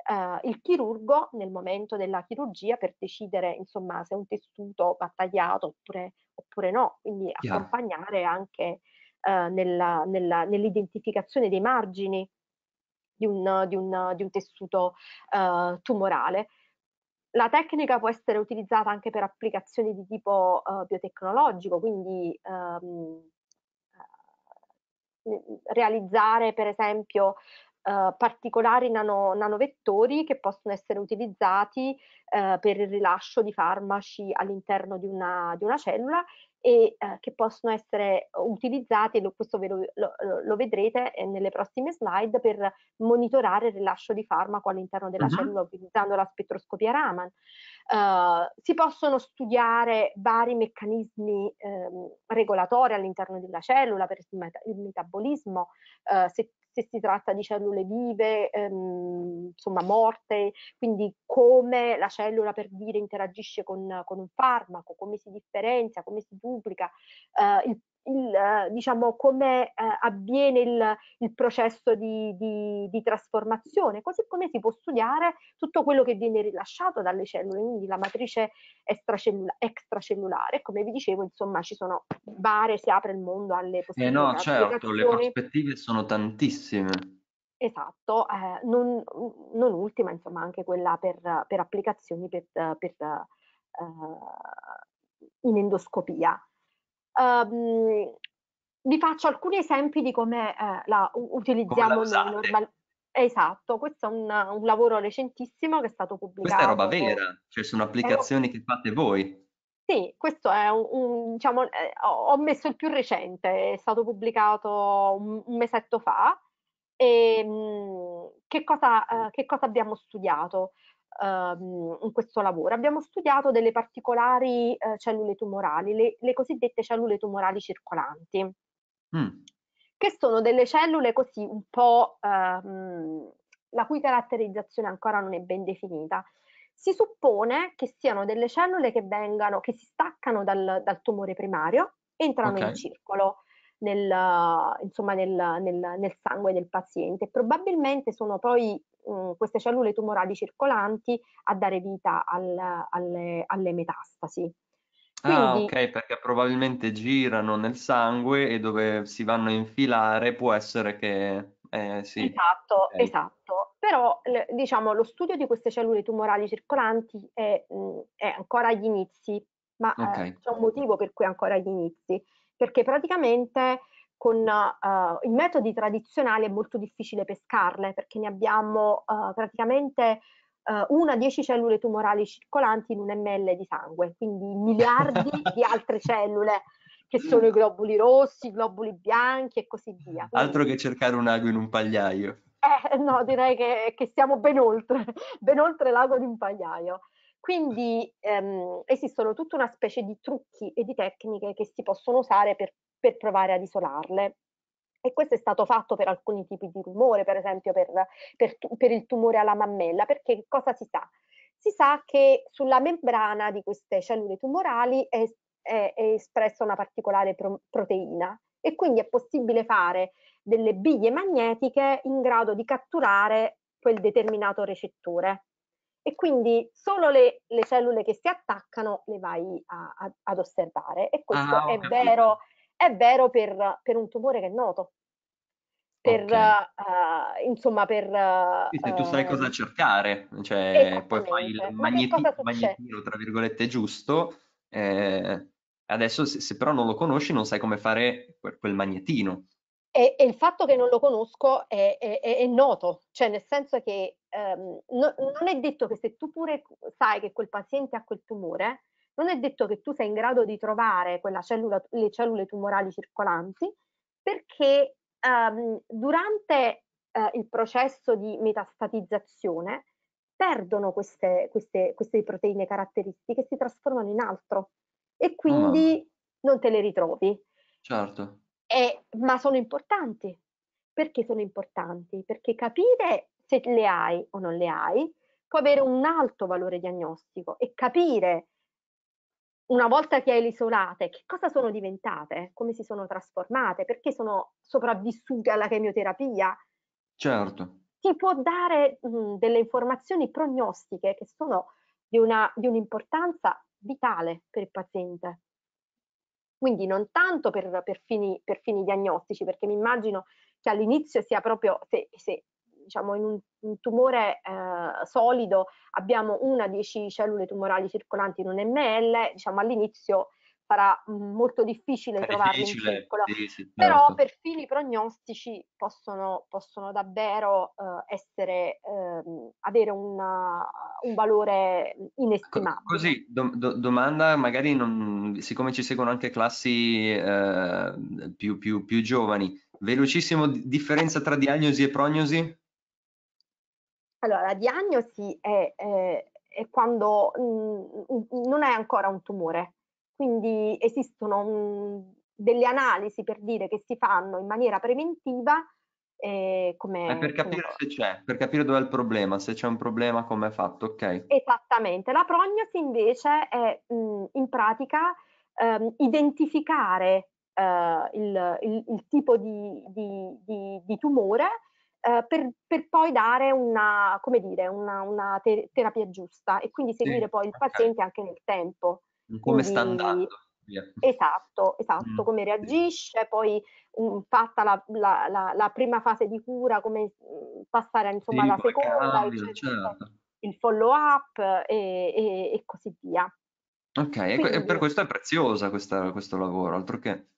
eh, il chirurgo nel momento della chirurgia per decidere insomma se un tessuto va tagliato oppure, oppure no, quindi yeah. accompagnare anche eh, nell'identificazione dei margini di un, di un, di un tessuto eh, tumorale. La tecnica può essere utilizzata anche per applicazioni di tipo eh, biotecnologico, quindi ehm, eh, realizzare per esempio eh, particolari nano, nanovettori che possono essere utilizzati eh, per il rilascio di farmaci all'interno di una, di una cellula e eh, che possono essere utilizzati, lo, questo lo, lo, lo, vedrete eh, nelle prossime slide, per monitorare il rilascio di farmaco all'interno della uh mhm. -huh. cellula utilizzando la spettroscopia Raman. Uh, si possono studiare vari meccanismi ehm, regolatori all'interno della cellula, per esempio il metabolismo, uh, se se si tratta di cellule vive, ehm, insomma morte, quindi come la cellula per dire interagisce con, con un farmaco, come si differenzia, come si duplica, eh, il il, eh, diciamo, come eh, avviene il, il processo di, di, di, trasformazione, così come si può studiare tutto quello che viene rilasciato dalle cellule, quindi la matrice extracellula extracellulare. Come vi dicevo, insomma, ci sono varie, si apre il mondo alle possibilità. Eh no, certo, le prospettive sono tantissime. Esatto, eh, non, non, ultima, insomma, anche quella per, per applicazioni per, per, eh, in endoscopia. Um, vi faccio alcuni esempi di come eh, la utilizziamo come la noi normalmente. Esatto, questo è un, un, lavoro recentissimo che è stato pubblicato. Questa è roba vera, cioè sono applicazioni eh, che fate voi. Sì, questo è un, un diciamo, eh, ho messo il più recente, è stato pubblicato un, un mesetto fa. E, ehm, mh, che, cosa, eh, che, cosa, abbiamo studiato? Ehm, in questo lavoro. Abbiamo studiato delle particolari eh, cellule tumorali, le, le, cosiddette cellule tumorali circolanti, mm. che sono delle cellule così un po' ehm, la cui caratterizzazione ancora non è ben definita. Si suppone che siano delle cellule che, vengano, che si staccano dal, dal tumore primario, entrano okay. in circolo. Nel, insomma, nel, nel, nel sangue del paziente probabilmente sono poi eh, queste cellule tumorali circolanti a dare vita al, alle, alle, metastasi. Ah, Quindi, ah, ok, perché probabilmente girano nel sangue e dove si vanno a infilare può essere che... Eh, sì. Esatto, okay. esatto. Però diciamo, lo studio di queste cellule tumorali circolanti è, mm, è ancora agli inizi, ma eh, okay. eh, c'è un motivo per cui è ancora agli inizi, perché praticamente con uh, i metodi tradizionali è molto difficile pescarle perché ne abbiamo uh, praticamente uh, una dieci cellule tumorali circolanti in un ml di sangue, quindi miliardi di altre cellule che sono i globuli rossi, i globuli bianchi e così via. Quindi... Altro che cercare un ago in un pagliaio. Eh, no, direi che, che siamo ben oltre, ben oltre l'ago di un pagliaio. Quindi ehm, esistono tutta una specie di trucchi e di tecniche che si possono usare per, per provare ad isolarle. E questo è stato fatto per alcuni tipi di tumore, per esempio per, per, per il tumore alla mammella, perché cosa si sa? Si sa che sulla membrana di queste cellule tumorali è, è, è espressa una particolare pro, proteina e quindi è possibile fare delle biglie magnetiche in grado di catturare quel determinato recettore e quindi solo le, le cellule che si attaccano le vai a, a, ad osservare e questo ah, è, vero, è, vero, per, per, un tumore che è noto. Per, okay. uh, insomma, per... Uh, se tu sai cosa eh, cercare, cioè poi fai il magnetino, tra virgolette, giusto, eh, adesso se, se, però non lo conosci non sai come fare quel magnetino. E, e, il fatto che non lo conosco è, è, è, noto, cioè nel senso che ehm, no, non è detto che se tu pure sai che quel paziente ha quel tumore, non è detto che tu sei in grado di trovare cellula, le cellule tumorali circolanti, perché ehm, durante eh, il processo di metastatizzazione perdono queste, queste, queste, proteine caratteristiche, si trasformano in altro e quindi ah. non te le ritrovi. Certo. E, eh, ma sono importanti. Perché sono importanti? Perché capire se le hai o non le hai, può avere un alto valore diagnostico e capire una volta che hai isolate, che cosa sono diventate, come si sono trasformate, perché sono sopravvissute alla chemioterapia. Certo. Ti può dare mh, mhmm, delle informazioni prognostiche che sono di, una, di un'importanza vitale per il paziente. Quindi non tanto per, per, fini, per fini diagnostici, perché mi immagino che all'inizio sia proprio, se, se diciamo, in un, un tumore eh, solido abbiamo una 10 cellule tumorali circolanti in un ml, diciamo, all'inizio sarà mm, molto difficile trovarli difficile, in circolo, difficile. però certo. per fini prognostici possono, possono davvero eh, essere, eh, avere una, un valore inestimabile. Così, do, do, domanda, magari non, siccome ci seguono anche classi eh, più, più, più giovani, velocissimo, differenza tra diagnosi e prognosi? Allora, la diagnosi è, è, eh, è quando mh, mm, mm, mm, non è ancora un tumore, quindi esistono mh, delle analisi per dire che si fanno in maniera preventiva. Eh, come, per capire come... se c'è, per capire dove il problema, se c'è un problema come è fatto, ok? Esattamente, la prognosi invece è mh, in pratica ehm, identificare eh, il, il, il, tipo di, di, di, di tumore eh, per, per, poi dare una, dire, una, una te- terapia giusta e quindi seguire sì, poi il okay. paziente anche nel tempo. Come quindi, sta andando. Yeah. Esatto, esatto, mm. come reagisce, poi um, fatta la, la, la, la, prima fase di cura, come mm, passare insomma, sì, alla seconda, cambio, cioè, certo. il follow up e, e, e così via. Ok, quindi, e per questo è preziosa questa, questo lavoro, altro che...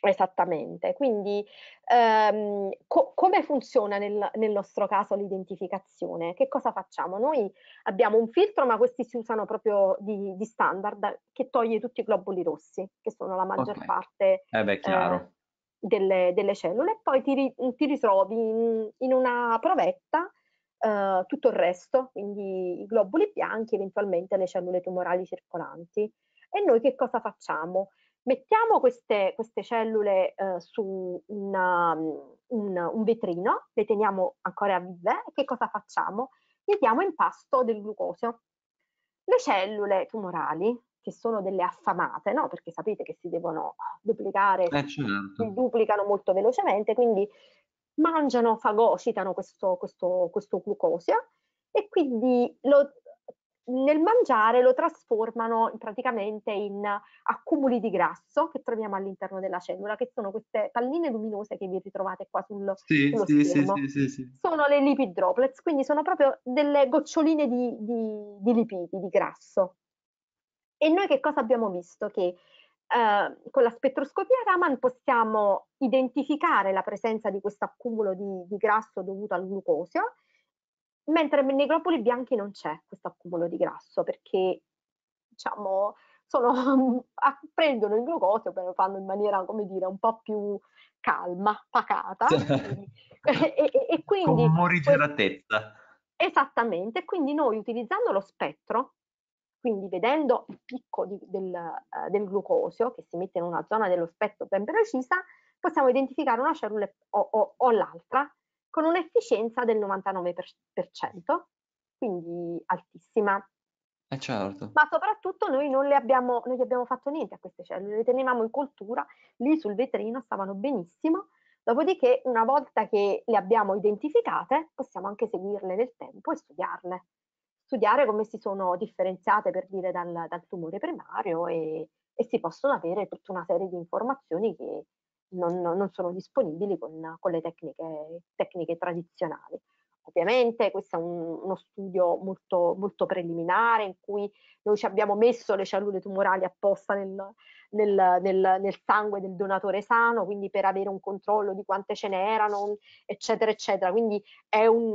Esattamente, quindi ehm, co- come funziona nel, nel, nostro caso l'identificazione? Che cosa facciamo? Noi abbiamo un filtro, ma questi si usano proprio di, di standard, che toglie tutti i globuli rossi, che sono la maggior okay. parte eh beh, eh, delle, delle, cellule, e poi ti, ri- ti ritrovi in, in una provetta Uh, tutto il resto, quindi i globuli bianchi, eventualmente le cellule tumorali circolanti. E noi che cosa facciamo? Mettiamo queste, queste cellule eh, su una, un, un, vetrino, le teniamo ancora vive e che cosa facciamo? Gli diamo in pasto del glucosio. Le cellule tumorali, che sono delle affamate, no? perché sapete che si devono duplicare, eh certo. si duplicano molto velocemente, quindi mangiano, fagocitano questo, questo, questo glucosio e quindi lo, nel mangiare lo trasformano praticamente in accumuli di grasso che troviamo all'interno della cellula, che sono queste palline luminose che vi ritrovate qua sul, sì, sullo sì, schermo. Sì, sì, sono le lipid droplets, quindi sono proprio delle goccioline di, di, di lipidi, di grasso. E noi che cosa abbiamo visto? Che Uh, con la spettroscopia Raman possiamo identificare la presenza di questo accumulo di, di grasso dovuto al glucosio mentre nei globuli bianchi non c'è questo accumulo di grasso perché diciamo sono, prendono il glucosio però lo fanno in maniera come dire un po' più calma, pacata e, e, e quindi con morigeratezza esattamente, quindi noi utilizzando lo spettro quindi vedendo il picco di, del, uh, del, glucosio che si mette in una zona dello spettro ben precisa possiamo identificare una cellula o, o, o l'altra con un'efficienza del 99%, quindi altissima. Eh certo. Ma soprattutto noi non, le abbiamo, non gli abbiamo fatto niente a queste cellule, le tenevamo in coltura, lì sul vetrino stavano benissimo, dopodiché una volta che le abbiamo identificate possiamo anche seguirle nel tempo e studiarle, studiare come si sono differenziate per dire dal, dal tumore primario e, e si possono avere tutta una serie di informazioni che non, non sono disponibili con, con le tecniche, tecniche, tradizionali. Ovviamente questo è un, uno studio molto, molto, preliminare in cui noi ci abbiamo messo le cellule tumorali apposta nel, nel, nel, nel sangue del donatore sano, quindi per avere un controllo di quante ce n'erano, eccetera, eccetera. Quindi è un,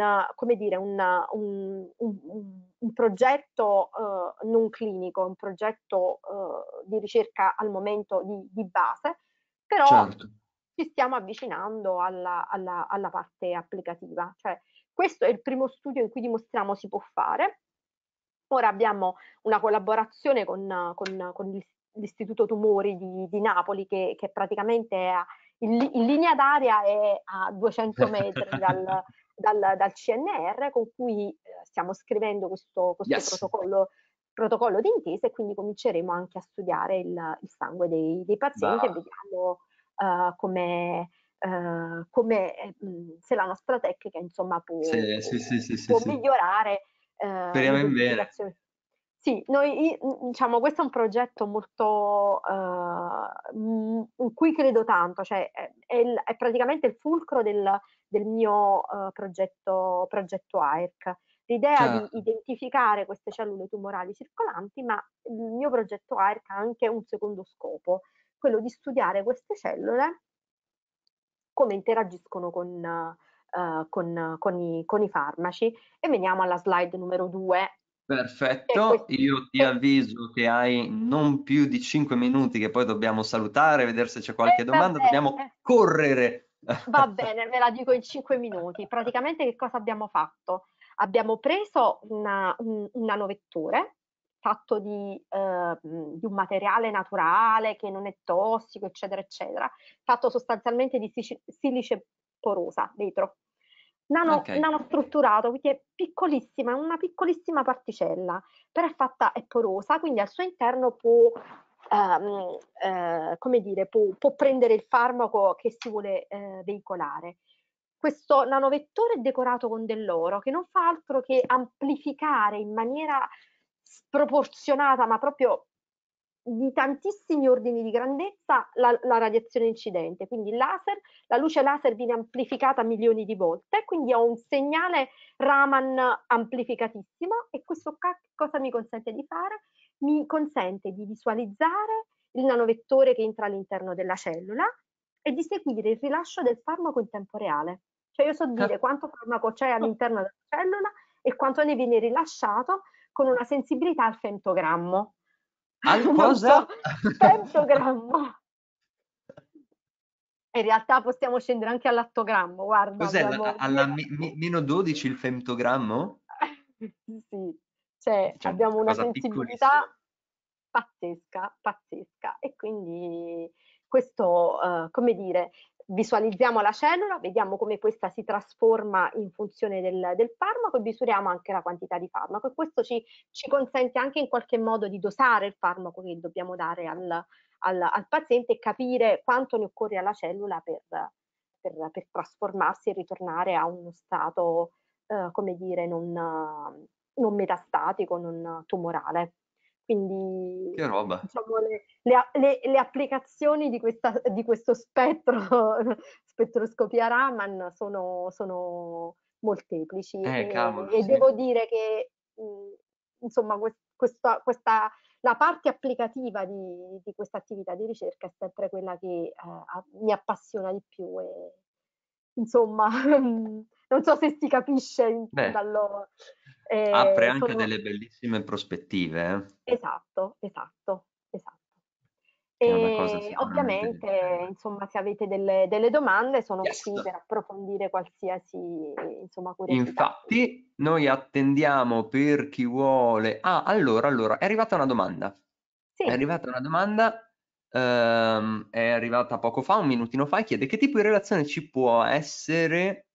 dire, una, un, un un progetto eh, non clinico, un progetto eh, di ricerca al momento di, di base, però certo. ci stiamo avvicinando alla, alla, alla parte applicativa. Cioè, questo è il primo studio in cui dimostriamo si può fare. Ora abbiamo una collaborazione con, con, con l'Istituto Tumori di, di Napoli che, che praticamente è a, in, in, linea d'aria è a 200 metri dal, dal, dal CNR con cui eh, stiamo scrivendo questo, questo yes. protocollo protocollo d'intesa e quindi cominceremo anche a studiare il, il sangue dei, dei pazienti bah. e vediamo uh, come, uh, come eh, se la nostra tecnica insomma può, sì, può, sì, può migliorare. Uh, Speriamo in bene. Sì, noi, diciamo, questo è un progetto molto, uh, in cui credo tanto, cioè è, il, è praticamente il fulcro del, del mio uh, progetto, progetto AERC l'idea certo. di identificare queste cellule tumorali circolanti, ma il mio progetto ARC ha anche un secondo scopo, quello di studiare queste cellule come interagiscono con, uh, con, con, i, con i, farmaci. E veniamo alla slide numero 2. Perfetto, io ti avviso che hai non più di 5 minuti che poi dobbiamo salutare, vedere se c'è eh, qualche eh, domanda, bene. dobbiamo correre. Va bene, ve la dico in 5 minuti. Praticamente che cosa abbiamo fatto? Abbiamo preso una, un, un nanovettore fatto di, eh, di, un materiale naturale che non è tossico, eccetera, eccetera, fatto sostanzialmente di silice porosa vetro, nano, okay. nanostrutturato, quindi è piccolissima, è una piccolissima particella, però è fatta, è porosa, quindi al suo interno può, ehm, eh, come dire, può, può prendere il farmaco che si vuole eh, veicolare questo nanovettore è decorato con dell'oro che non fa altro che amplificare in maniera sproporzionata, ma proprio di tantissimi ordini di grandezza, la, la radiazione incidente. Quindi laser, la luce laser viene amplificata milioni di volte, quindi ho un segnale Raman amplificatissimo e questo cosa mi consente di fare? Mi consente di visualizzare il nanovettore che entra all'interno della cellula e di seguire il rilascio del farmaco in tempo reale. Cioè io so dire quanto farmaco oh. c'è all'interno della cellula e quanto ne viene rilasciato con una sensibilità al femtogrammo. Al cosa? So, femtogrammo. In realtà possiamo scendere anche all'attogrammo, guarda. Cos'è? Abbiamo... La, alla mi, mi, meno 12 il femtogrammo? sì, cioè, cioè abbiamo una sensibilità pazzesca, pazzesca. E quindi questo, uh, come dire, visualizziamo la cellula, vediamo come questa si trasforma in funzione del, del farmaco e misuriamo anche la quantità di farmaco e questo ci, ci, consente anche in qualche modo di dosare il farmaco che dobbiamo dare al, al, al paziente e capire quanto ne occorre alla cellula per, per, per trasformarsi e ritornare a uno stato, eh, come dire, non, non metastatico, non tumorale. Quindi che roba. Diciamo, le, le, le, le applicazioni di, questa, di, questo spettro, spettroscopia Raman, sono, sono molteplici. Eh, e, cavolo, e sì. devo dire che insomma, questa, questa, la parte applicativa di, di questa attività di ricerca è sempre quella che eh, mi appassiona di più. E, insomma, non so se si capisce Beh. dallo eh, Apre anche sono... delle bellissime prospettive. Eh? Esatto, esatto, esatto. E ovviamente, insomma, se avete delle, delle domande, sono yes. qui per approfondire qualsiasi insomma, curiosità. Infatti, noi attendiamo per chi vuole. Ah, allora, allora, è arrivata una domanda. Sì. È arrivata una domanda, ehm, è arrivata poco fa, un minutino fa, e chiede che tipo di relazione ci può essere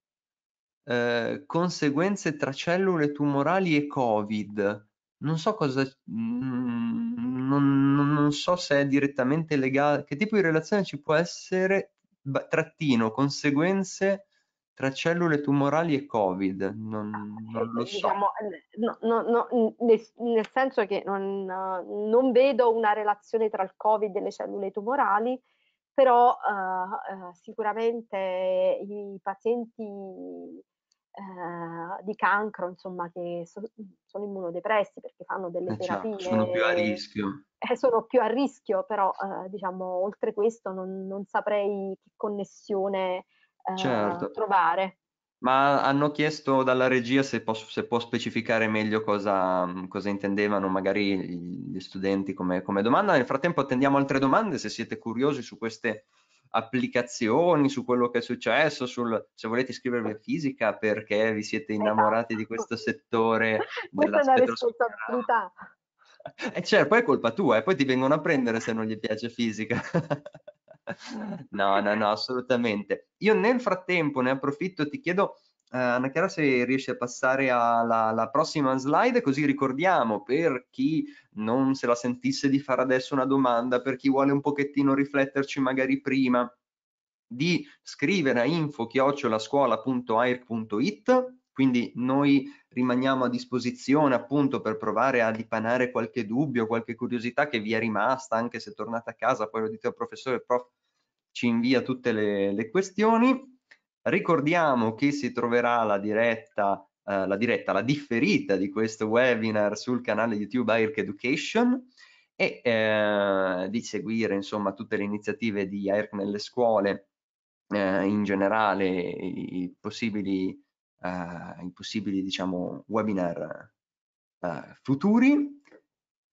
eh, conseguenze tra cellule tumorali e Covid. Non so cosa, mh, mm, non, non, so se è direttamente legale, che tipo di relazione ci può essere, trattino, conseguenze tra cellule tumorali e Covid, non, ah, non lo so. Diciamo, no, no, no, nel, senso che non, eh, non, vedo una relazione tra il Covid e le cellule tumorali, però uh, uh, sicuramente i pazienti eh, di cancro, insomma, che so, sono immunodepressi perché fanno delle eh terapie. sono più a rischio. Eh, sono più a rischio, però eh, diciamo, oltre questo non, non saprei che connessione eh, certo. trovare. Ma hanno chiesto dalla regia se, posso, se può specificare meglio cosa, cosa, intendevano magari gli studenti come, come domanda. Nel frattempo attendiamo altre domande se siete curiosi su queste applicazioni su quello che è successo, sul, se volete scrivervi a fisica perché vi siete innamorati di questo esatto. settore. Questa è una responsabilità. E eh, cioè, certo, poi è colpa tua, e eh? poi ti vengono a prendere se non gli piace fisica. no, no, no, assolutamente. Io nel frattempo ne approfitto, ti chiedo eh, Anna Chiara se riesce a passare alla, prossima slide così ricordiamo per chi non se la sentisse di fare adesso una domanda, per chi vuole un pochettino rifletterci magari prima di scrivere a info-scuola.air.it quindi noi rimaniamo a disposizione appunto per provare a dipanare qualche dubbio, qualche curiosità che vi è rimasta, anche se tornate a casa, poi lo dite al professore, il prof ci invia tutte le, le questioni Ricordiamo che si troverà la diretta, eh, la diretta, la differita di questo webinar sul canale YouTube IRC Education e eh, di seguire insomma tutte le iniziative di IRC nelle scuole eh, in generale, i possibili, eh, i possibili diciamo, webinar eh, futuri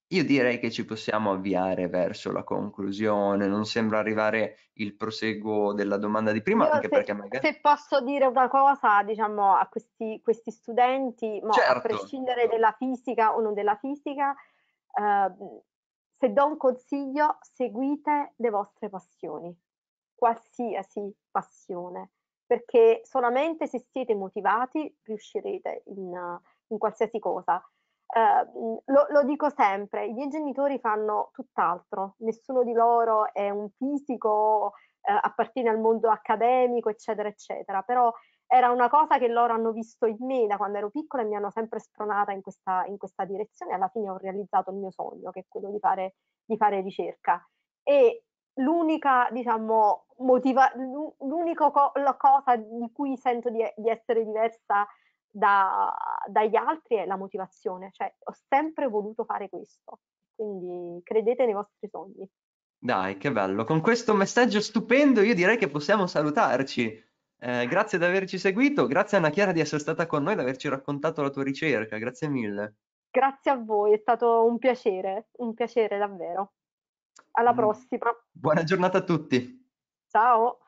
io direi che ci possiamo avviare verso la conclusione, non sembra arrivare il proseguo della domanda di prima, Io anche se, perché magari... Se posso dire una cosa, diciamo, a questi, questi studenti, mo, certo. a prescindere dalla fisica o non della fisica, eh, se do un consiglio, seguite le vostre passioni, qualsiasi passione, perché solamente se siete motivati riuscirete in, in qualsiasi cosa Ehm, lo, lo, dico sempre, i miei genitori fanno tutt'altro, nessuno di loro è un fisico, eh, appartiene al mondo accademico, eccetera, eccetera, però era una cosa che loro hanno visto in me da quando ero piccola e mi hanno sempre spronata in questa, in questa direzione. Alla fine ho realizzato il mio sogno, che è quello di fare, di fare ricerca. E l'unica, diciamo, motiva- l'unica co- cosa di cui sento di, di essere diversa da, dagli altri è la motivazione, cioè ho sempre voluto fare questo, quindi credete nei vostri sogni. Dai, che bello, con questo messaggio stupendo io direi che possiamo salutarci. Eh, grazie di averci seguito, grazie Anna Chiara di essere stata con noi, e di averci raccontato la tua ricerca, grazie mille. Grazie a voi, è stato un piacere, un piacere davvero. Alla mm. prossima. Buona giornata a tutti. Ciao.